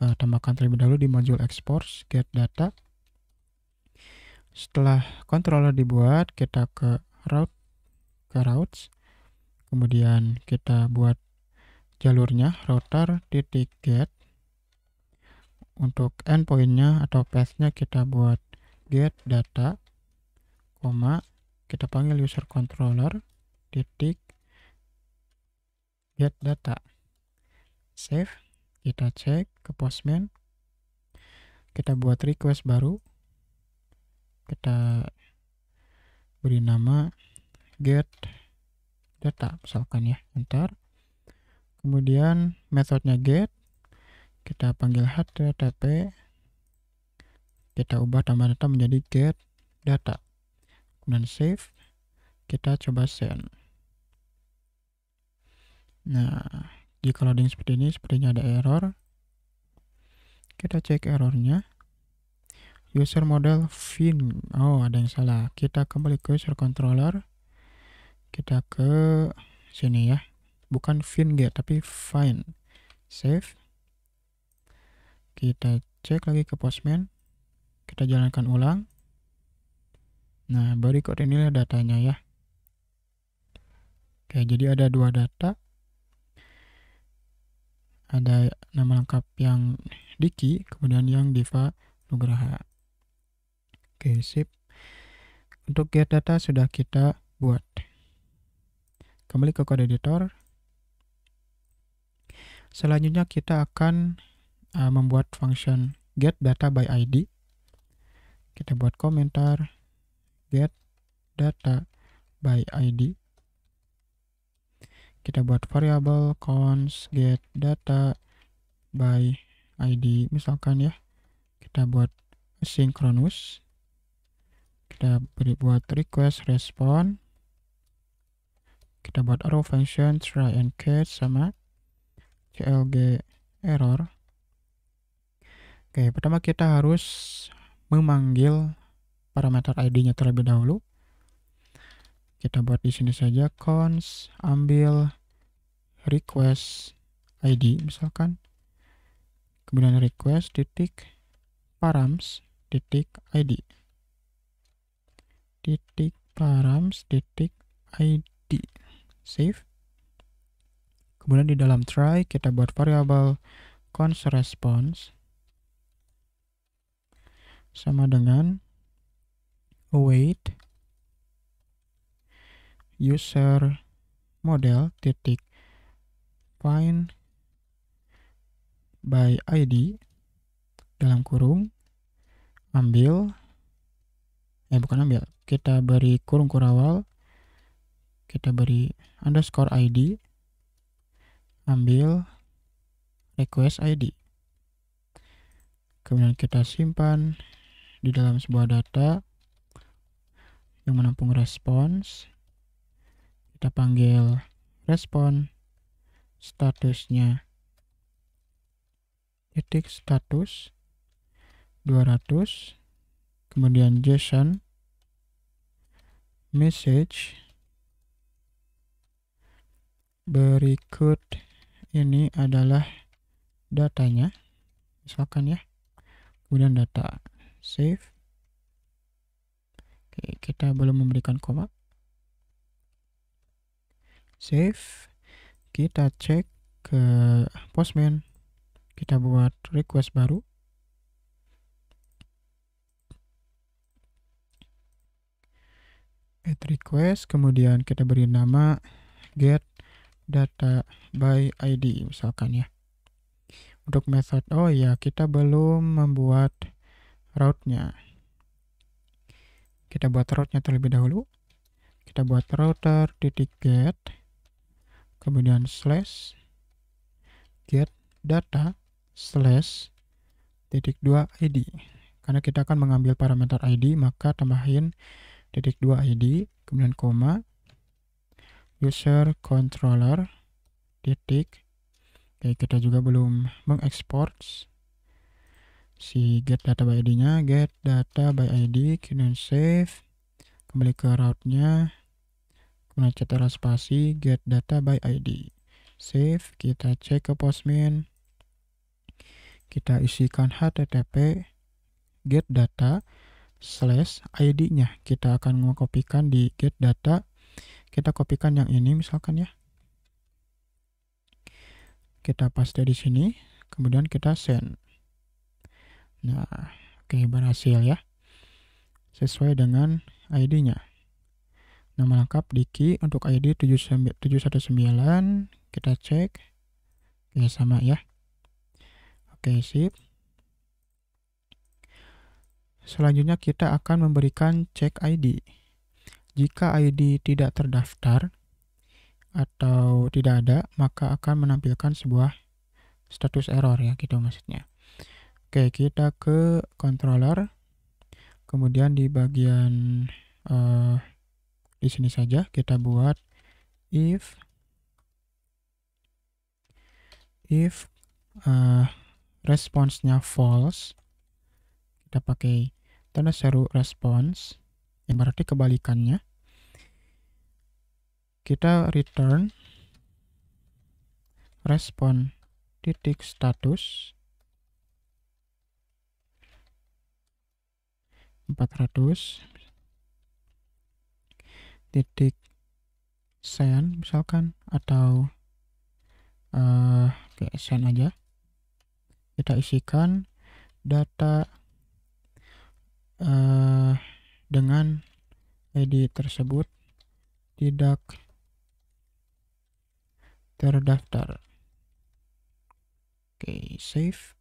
uh, tambahkan terlebih dahulu di modul exports get data setelah controller dibuat kita ke route ke routes kemudian kita buat jalurnya router titik get untuk endpointnya atau pathnya kita buat get data koma kita panggil user controller titik get data save kita cek ke postman kita buat request baru kita beri nama get data misalkan ya enter kemudian metodenya get kita panggil http kita ubah tambahan data menjadi get data kemudian save kita coba send nah jika loading seperti ini sepertinya ada error kita cek errornya user model fin oh ada yang salah kita kembali ke user controller kita ke sini ya bukan finger tapi find save kita cek lagi ke postman kita jalankan ulang nah berikut inilah datanya ya oke jadi ada dua data ada nama lengkap yang Diki kemudian yang Diva Nugraha oke sip untuk get data sudah kita buat kembali ke kode editor Selanjutnya kita akan uh, membuat function get data by id. Kita buat komentar get data by id. Kita buat variabel cons get data by id misalkan ya. Kita buat synchronous. Kita beri buat request respon. Kita buat arrow function try and catch sama CLG error. Oke, pertama kita harus memanggil parameter ID-nya terlebih dahulu. Kita buat di sini saja cons ambil request ID misalkan. Kemudian request titik params titik ID. Titik params titik ID. Save. Kemudian di dalam try kita buat variabel const response sama dengan await user model titik find by id dalam kurung ambil eh bukan ambil kita beri kurung kurawal kita beri underscore id ambil request ID kemudian kita simpan di dalam sebuah data yang menampung respons kita panggil respon statusnya titik status 200 kemudian JSON message berikut ini adalah datanya misalkan ya kemudian data save Oke, kita belum memberikan koma save kita cek ke postman kita buat request baru add request kemudian kita beri nama get data by ID misalkan ya. Untuk method, oh ya kita belum membuat route-nya. Kita buat route-nya terlebih dahulu. Kita buat router titik get, kemudian slash get data slash titik 2 ID. Karena kita akan mengambil parameter ID, maka tambahin titik 2 ID, kemudian koma, user controller titik oke kita juga belum mengekspor si get data by id nya get data by id kemudian save kembali ke route nya kemudian cetera spasi get data by id save kita cek ke postman kita isikan http get data slash id nya kita akan mengkopikan di get data kita kopikan yang ini misalkan ya kita paste di sini kemudian kita send nah oke okay, berhasil ya sesuai dengan ID nya nama lengkap Diki untuk ID 719 kita cek ya sama ya oke okay, sip selanjutnya kita akan memberikan cek ID jika ID tidak terdaftar atau tidak ada, maka akan menampilkan sebuah status error ya gitu maksudnya. Oke, kita ke controller. Kemudian di bagian uh, di sini saja kita buat if if uh, responsnya false kita pakai tanda seru response yang berarti kebalikannya kita return respon titik status 400 titik sen misalkan atau uh, eh, okay, sen aja kita isikan data uh, dengan ID tersebut tidak terdaftar oke save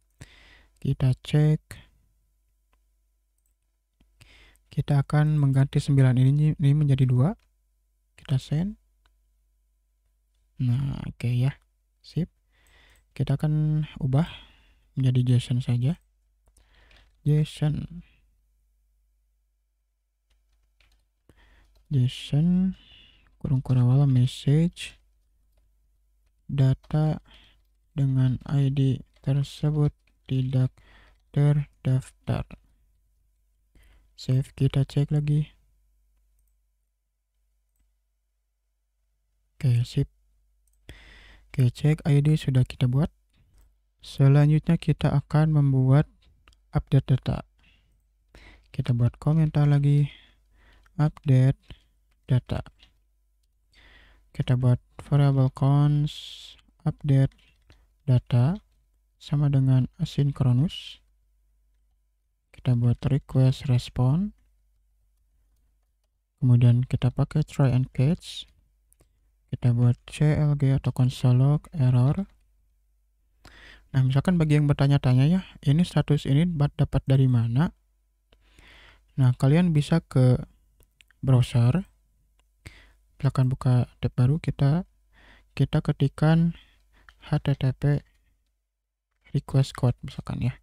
kita cek kita akan mengganti 9 ini, ini menjadi dua kita send nah oke okay ya sip kita akan ubah menjadi JSON saja JSON JSON kurung awal message data dengan ID tersebut tidak terdaftar. Save, kita cek lagi. Oke, sip. Oke, cek ID sudah kita buat. Selanjutnya kita akan membuat update data. Kita buat komentar lagi. Update data kita buat variable cons update data sama dengan asynchronous kita buat request respond kemudian kita pakai try and catch kita buat CLG atau console log error nah misalkan bagi yang bertanya-tanya ya ini status ini dapat dari mana nah kalian bisa ke browser silakan buka tab baru kita kita ketikkan http request code misalkan ya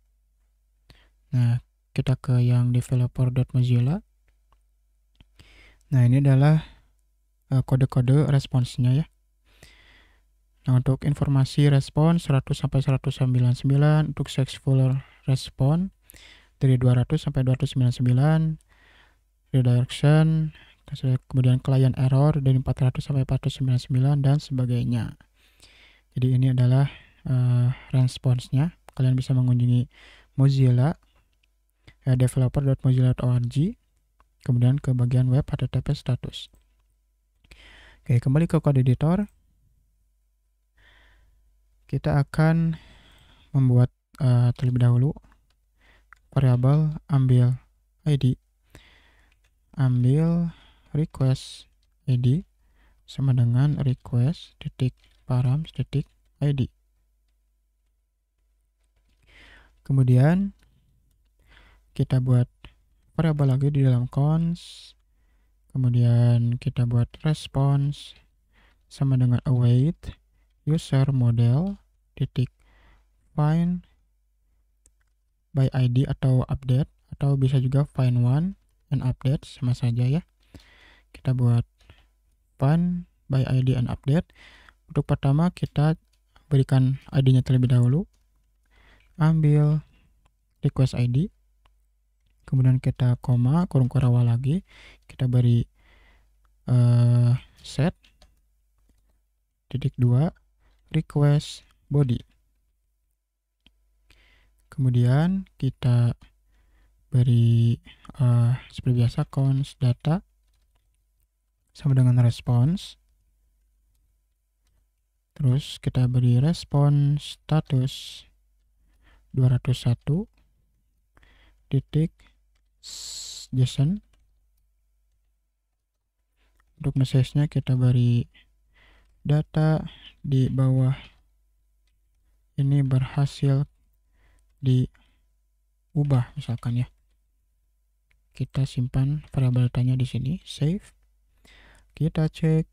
nah kita ke yang developer.mozilla nah ini adalah eh, kode-kode uh, responsnya ya nah untuk informasi respon 100 sampai 199 untuk successful respon dari 200 sampai 299 redirection kemudian klien error dari 400 sampai 499 dan sebagainya jadi ini adalah uh, responsnya kalian bisa mengunjungi Mozilla uh, eh, developer.mozilla.org kemudian ke bagian web http status oke kembali ke kode editor kita akan membuat uh, terlebih dahulu variabel ambil id ambil request id sama dengan request titik params titik id kemudian kita buat variabel lagi di dalam cons kemudian kita buat response sama dengan await user model titik find by id atau update atau bisa juga find one and update sama saja ya kita buat pan by id and update untuk pertama kita berikan id-nya terlebih dahulu ambil request id kemudian kita koma kurung kurawa lagi kita beri uh, set titik dua request body kemudian kita beri uh, seperti biasa cons data sama dengan response terus kita beri respon status 201 titik json untuk message-nya kita beri data di bawah ini berhasil diubah misalkan ya kita simpan variabel datanya di sini save kita cek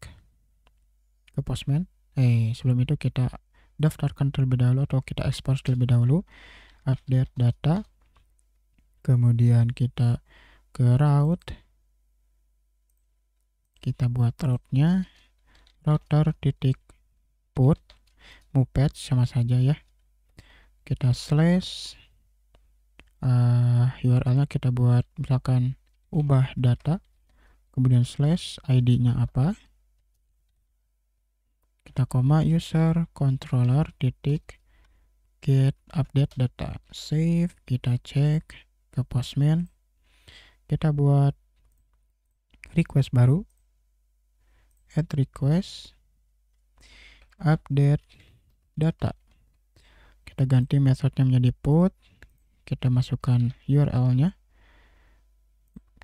ke postman eh sebelum itu kita daftarkan terlebih dahulu atau kita ekspor terlebih dahulu update data kemudian kita ke route kita buat route-nya router titik put mupet sama saja ya kita slash uh, eh, URL-nya kita buat misalkan ubah data kemudian slash id-nya apa kita koma user controller titik get update data save kita cek ke postman kita buat request baru add request update data kita ganti metodenya menjadi put kita masukkan url nya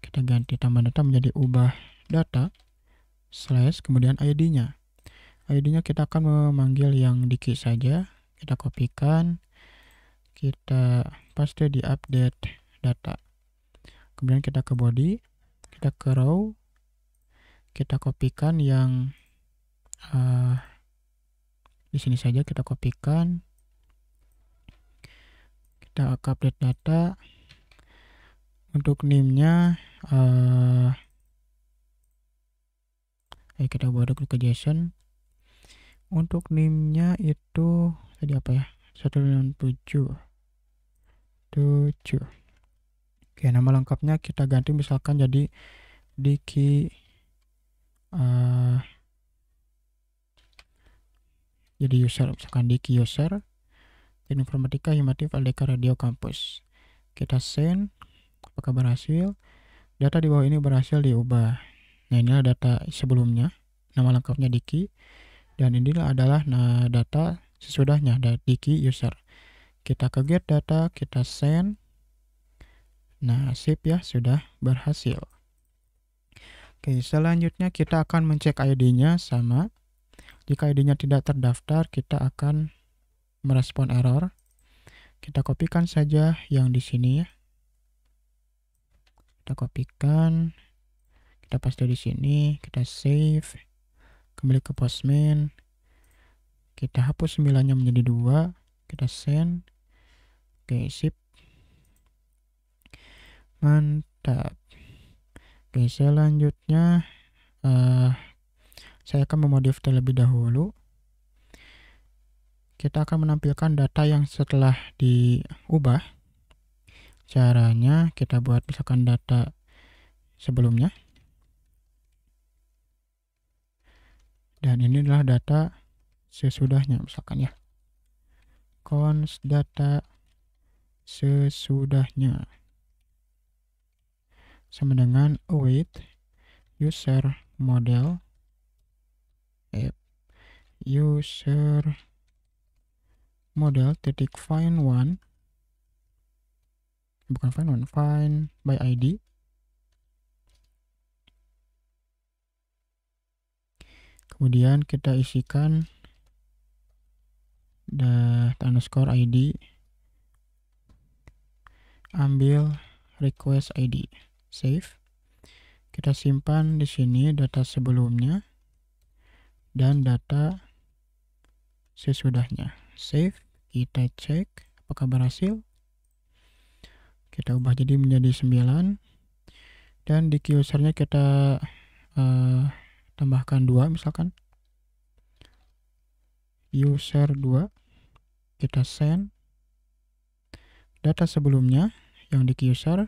kita ganti tambahan data menjadi ubah data slash kemudian id-nya id-nya kita akan memanggil yang dikit saja kita kopikan kita paste di update data kemudian kita ke body kita ke row kita kopikan yang uh, di sini saja kita kopikan kita update data untuk nimnya uh, kita baru dulu ke Jason. untuk nimnya itu tadi apa ya 197 7 oke nama lengkapnya kita ganti misalkan jadi Diki uh, jadi user misalkan Diki user informatika himatif LDK radio kampus kita send apakah berhasil data di bawah ini berhasil diubah nah inilah data sebelumnya nama lengkapnya Diki dan inilah adalah nah, data sesudahnya dari Diki user kita ke get data kita send nah sip ya sudah berhasil oke selanjutnya kita akan mencek ID-nya sama jika ID-nya tidak terdaftar kita akan merespon error kita kopikan saja yang di sini ya kita kopikan kita paste di sini kita save kembali ke postman kita hapus sembilannya menjadi dua kita send oke sip mantap oke selanjutnya uh, saya akan memodif terlebih dahulu kita akan menampilkan data yang setelah diubah caranya kita buat misalkan data sebelumnya dan ini adalah data sesudahnya misalkan ya cons data sesudahnya sama dengan await user model eh, user model titik find one bukan find one find by id kemudian kita isikan the underscore id ambil request id save kita simpan di sini data sebelumnya dan data sesudahnya save kita cek apakah berhasil kita ubah jadi menjadi 9 dan di usernya kita uh, tambahkan 2 misalkan user 2 kita send data sebelumnya yang di user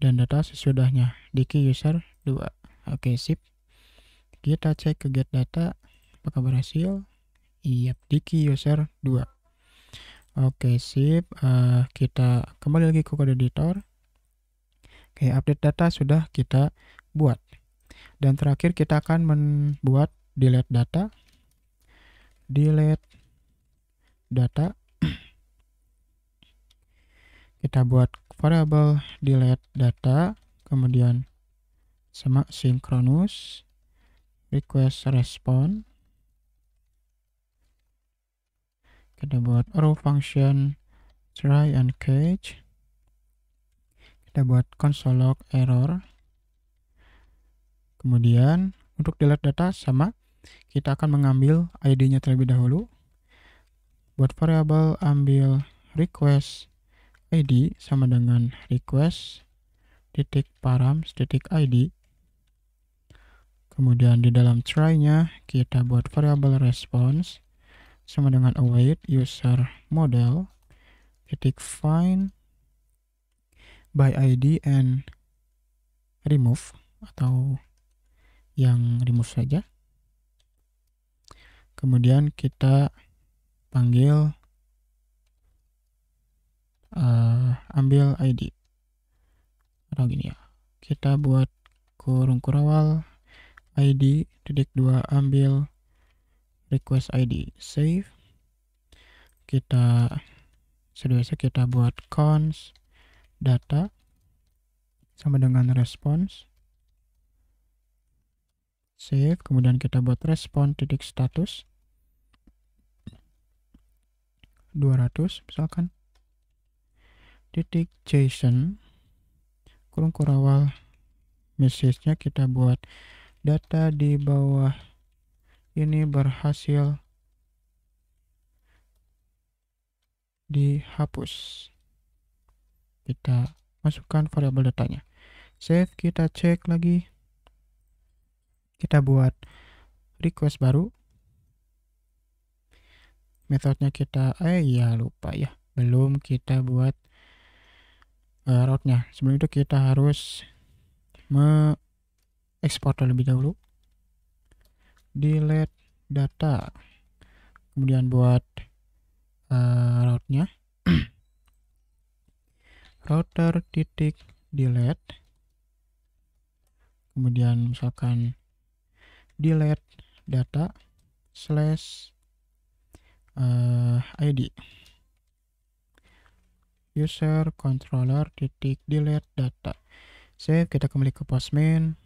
dan data sesudahnya di user 2 oke okay, sip kita cek ke get data apakah berhasil iya yep, di user 2 Oke, sip. Uh, kita kembali lagi ke kode editor. Oke, update data sudah kita buat. Dan terakhir kita akan membuat delete data. Delete data. *clears throat* kita buat variable delete data, kemudian sama synchronous request response kita buat row function try and catch kita buat console log error kemudian untuk delete data sama kita akan mengambil id-nya terlebih dahulu buat variable ambil request id sama dengan request titik params titik id kemudian di dalam try nya kita buat variable response sama dengan await user model titik find by id and remove atau yang remove saja kemudian kita panggil uh, ambil id atau nah, gini ya kita buat kurung kurawal id titik dua ambil request ID save kita sedulisnya kita buat cons data sama dengan response save kemudian kita buat respon titik status 200 misalkan titik json kurung kurawal message-nya kita buat data di bawah ini berhasil dihapus. Kita masukkan variabel datanya. Save, kita cek lagi. Kita buat request baru. Metodenya kita, eh ya lupa ya. Belum kita buat uh, eh, route-nya. Sebelum itu kita harus mengekspor terlebih dahulu delete data kemudian buat uh, route-nya *clears throat* router titik delete kemudian misalkan delete data slash uh, eh, id user controller titik delete data save kita kembali ke postman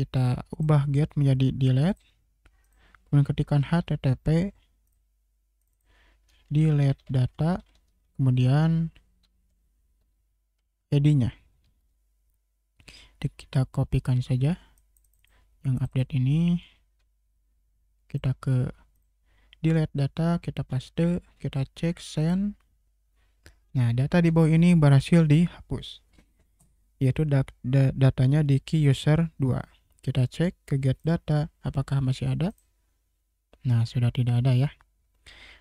kita ubah get menjadi delete kemudian ketikan http delete data kemudian id-nya kita kopikan saja yang update ini kita ke delete data kita paste kita cek send nah data di bawah ini berhasil dihapus yaitu datanya di key user 2 kita cek ke get data apakah masih ada. Nah, sudah tidak ada ya.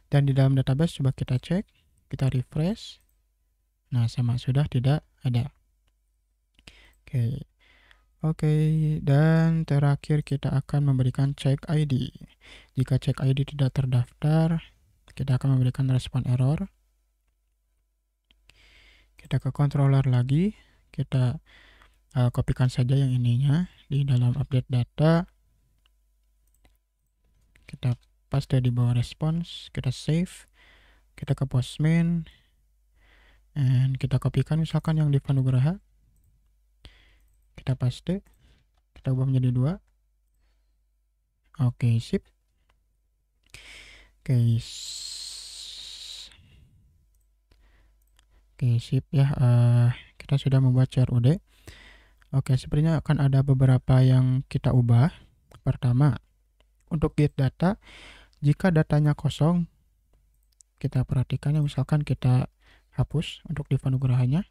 Dan di dalam database coba kita cek, kita refresh. Nah, sama sudah tidak ada. Oke. Okay. Oke, okay, dan terakhir kita akan memberikan check ID. Jika check ID tidak terdaftar, kita akan memberikan respon error. Kita ke controller lagi, kita uh, kopikan saja yang ininya di dalam update data kita paste di bawah response kita save kita ke postman and kita kopikan misalkan yang di Panugraha kita paste kita ubah menjadi dua oke okay, sip oke okay, oke okay, sip ya uh, kita sudah membuat CRUD Oke, sepertinya akan ada beberapa yang kita ubah. Pertama, untuk get data, jika datanya kosong, kita perhatikan ya, misalkan kita hapus untuk di penugerahannya.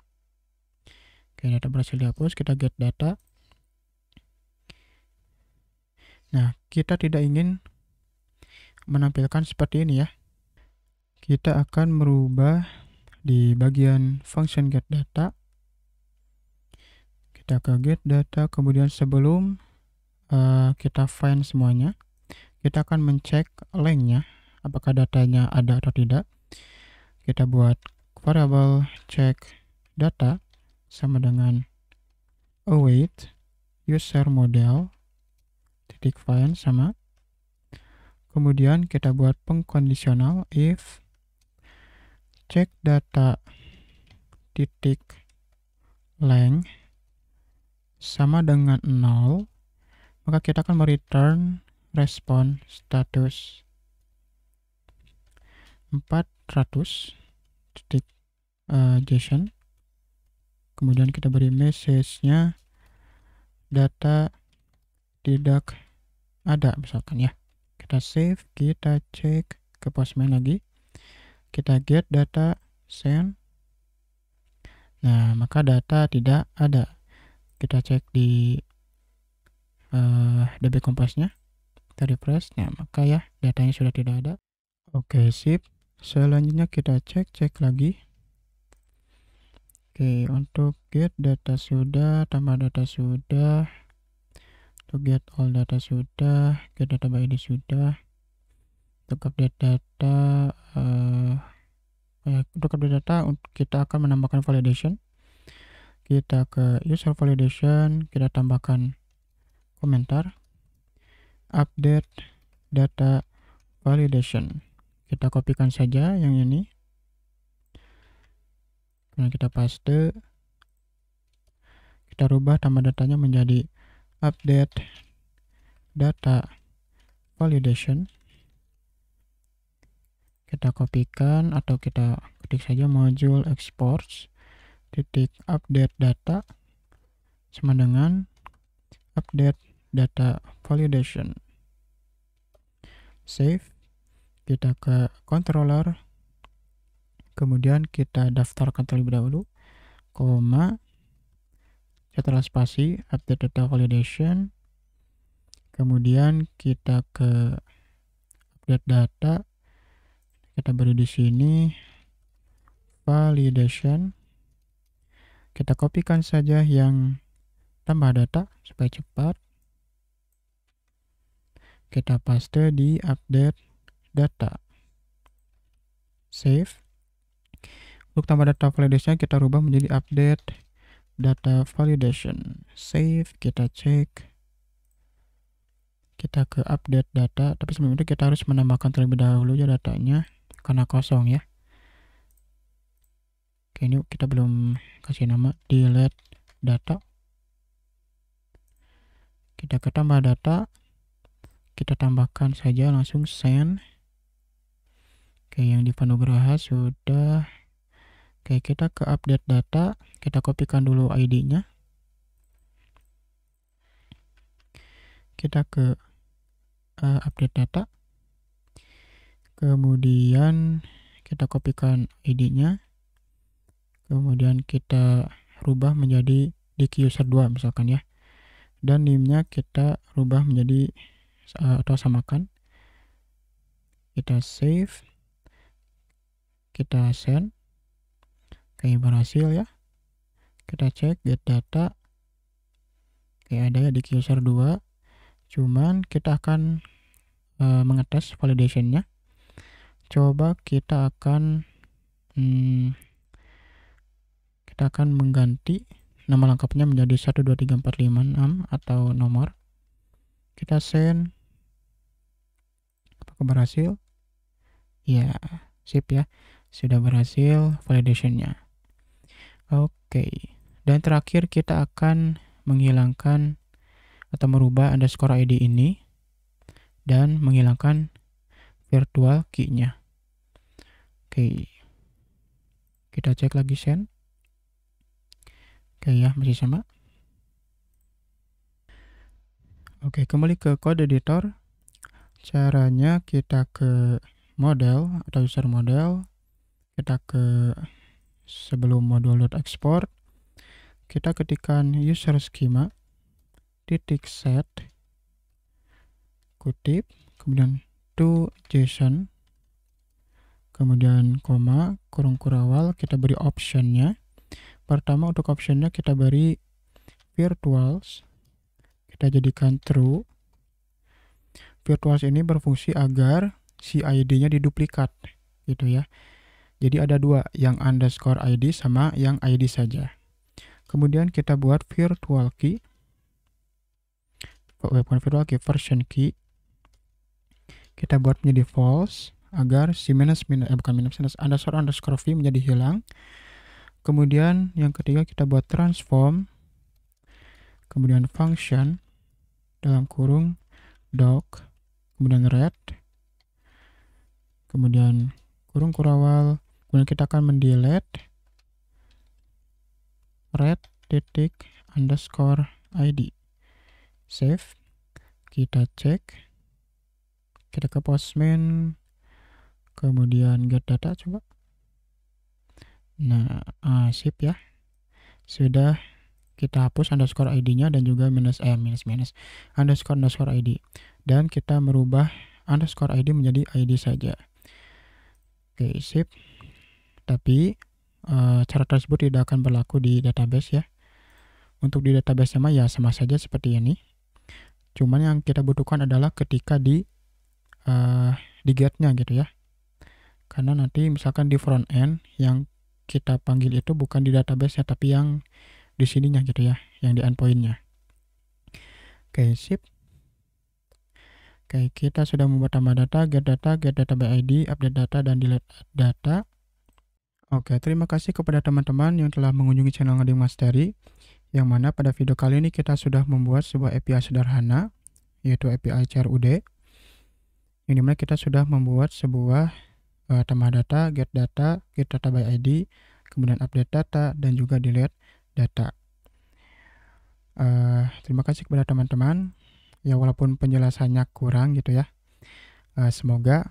Oke, data berhasil dihapus, kita get data. Nah, kita tidak ingin menampilkan seperti ini ya. Kita akan merubah di bagian function get data kita ke get data kemudian sebelum uh, kita find semuanya kita akan mencek lengnya apakah datanya ada atau tidak kita buat variable check data sama dengan await user model titik find sama kemudian kita buat pengkondisional if check data titik length sama dengan 0, maka kita akan return respon status 400 titik uh, eh, JSON. Kemudian kita beri message-nya data tidak ada misalkan ya. Kita save, kita cek ke Postman lagi. Kita get data send. Nah, maka data tidak ada kita cek di uh, eh, DB kompasnya kita refresh ya maka ya datanya sudah tidak ada oke okay, sip selanjutnya kita cek cek lagi oke untuk get data sudah tambah data sudah untuk get all data sudah get data by id sudah untuk update data uh, untuk update data kita akan menambahkan validation kita ke user validation kita tambahkan komentar update data validation kita kopikan saja yang ini kemudian kita paste kita rubah tambah datanya menjadi update data validation kita kopikan atau kita ketik saja module exports titik update data sama dengan update data validation save kita ke controller kemudian kita daftarkan terlebih dahulu koma setelah spasi update data validation kemudian kita ke update data kita beri di sini validation kita kopikan saja yang tambah data supaya cepat kita paste di update data save untuk tambah data validation kita rubah menjadi update data validation save kita cek kita ke update data tapi sebelum itu kita harus menambahkan terlebih dahulu ya datanya karena kosong ya oke ini kita belum kasih nama delete data kita ke tambah data kita tambahkan saja langsung send oke yang di Panugraha sudah oke kita ke update data kita kopikan dulu ID nya kita ke uh, update data kemudian kita kopikan ID-nya kemudian kita rubah menjadi DQ user 2 misalkan ya dan nimnya kita rubah menjadi atau samakan kita save kita send oke berhasil ya kita cek get data oke ada ya di user 2 cuman kita akan e, mengetes validationnya coba kita akan hmm, kita akan mengganti nama lengkapnya menjadi 123456 atau nomor kita send apakah berhasil ya sip ya sudah berhasil validationnya oke okay. dan terakhir kita akan menghilangkan atau merubah underscore ID ini dan menghilangkan virtual key-nya. Oke. Kita cek lagi send. Oke ya, iya, masih sama. Oke, kembali ke kode editor. Caranya kita ke model atau user model. Kita ke sebelum load export Kita ketikkan user schema titik set kutip kemudian to JSON kemudian koma kurung kurawal kita beri optionnya pertama untuk optionnya kita beri virtuals kita jadikan true virtuals ini berfungsi agar si ID-nya diduplikat gitu ya jadi ada dua yang underscore ID sama yang ID saja kemudian kita buat virtual key bukan virtual key version key kita buat menjadi false agar si minus minus eh bukan minus minus underscore underscore v menjadi hilang kemudian yang ketiga kita buat transform kemudian function dalam kurung doc kemudian red kemudian kurung kurawal kemudian kita akan mendelete red titik underscore id save kita cek kita ke postman kemudian get data coba Nah, uh, sip ya. Sudah kita hapus underscore id-nya dan juga minus eh minus minus underscore underscore id dan kita merubah underscore id menjadi id saja. Oke, sip. Tapi uh, cara tersebut tidak akan berlaku di database ya. Untuk di database sama ya sama saja seperti ini. Cuman yang kita butuhkan adalah ketika di uh, di get nya gitu ya. Karena nanti misalkan di front end yang kita panggil itu bukan di database-nya tapi yang di sininya gitu ya, yang di endpoint-nya. Oke, sip. Oke, kita sudah membuat tambah data, get data, get data by ID, update data, dan delete data. Oke, terima kasih kepada teman-teman yang telah mengunjungi channel Ngeding Mastery, yang mana pada video kali ini kita sudah membuat sebuah API sederhana, yaitu API CRUD, yang dimana kita sudah membuat sebuah uh, tambah data, get data, get data by ID, kemudian update data, dan juga delete data. Uh, terima kasih kepada teman-teman. Ya walaupun penjelasannya kurang gitu ya. Uh, semoga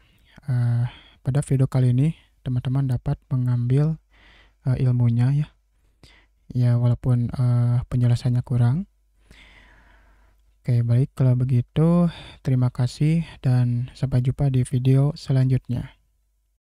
uh, pada video kali ini teman-teman dapat mengambil uh, ilmunya ya. Ya walaupun uh, penjelasannya kurang. Oke baik kalau begitu terima kasih dan sampai jumpa di video selanjutnya.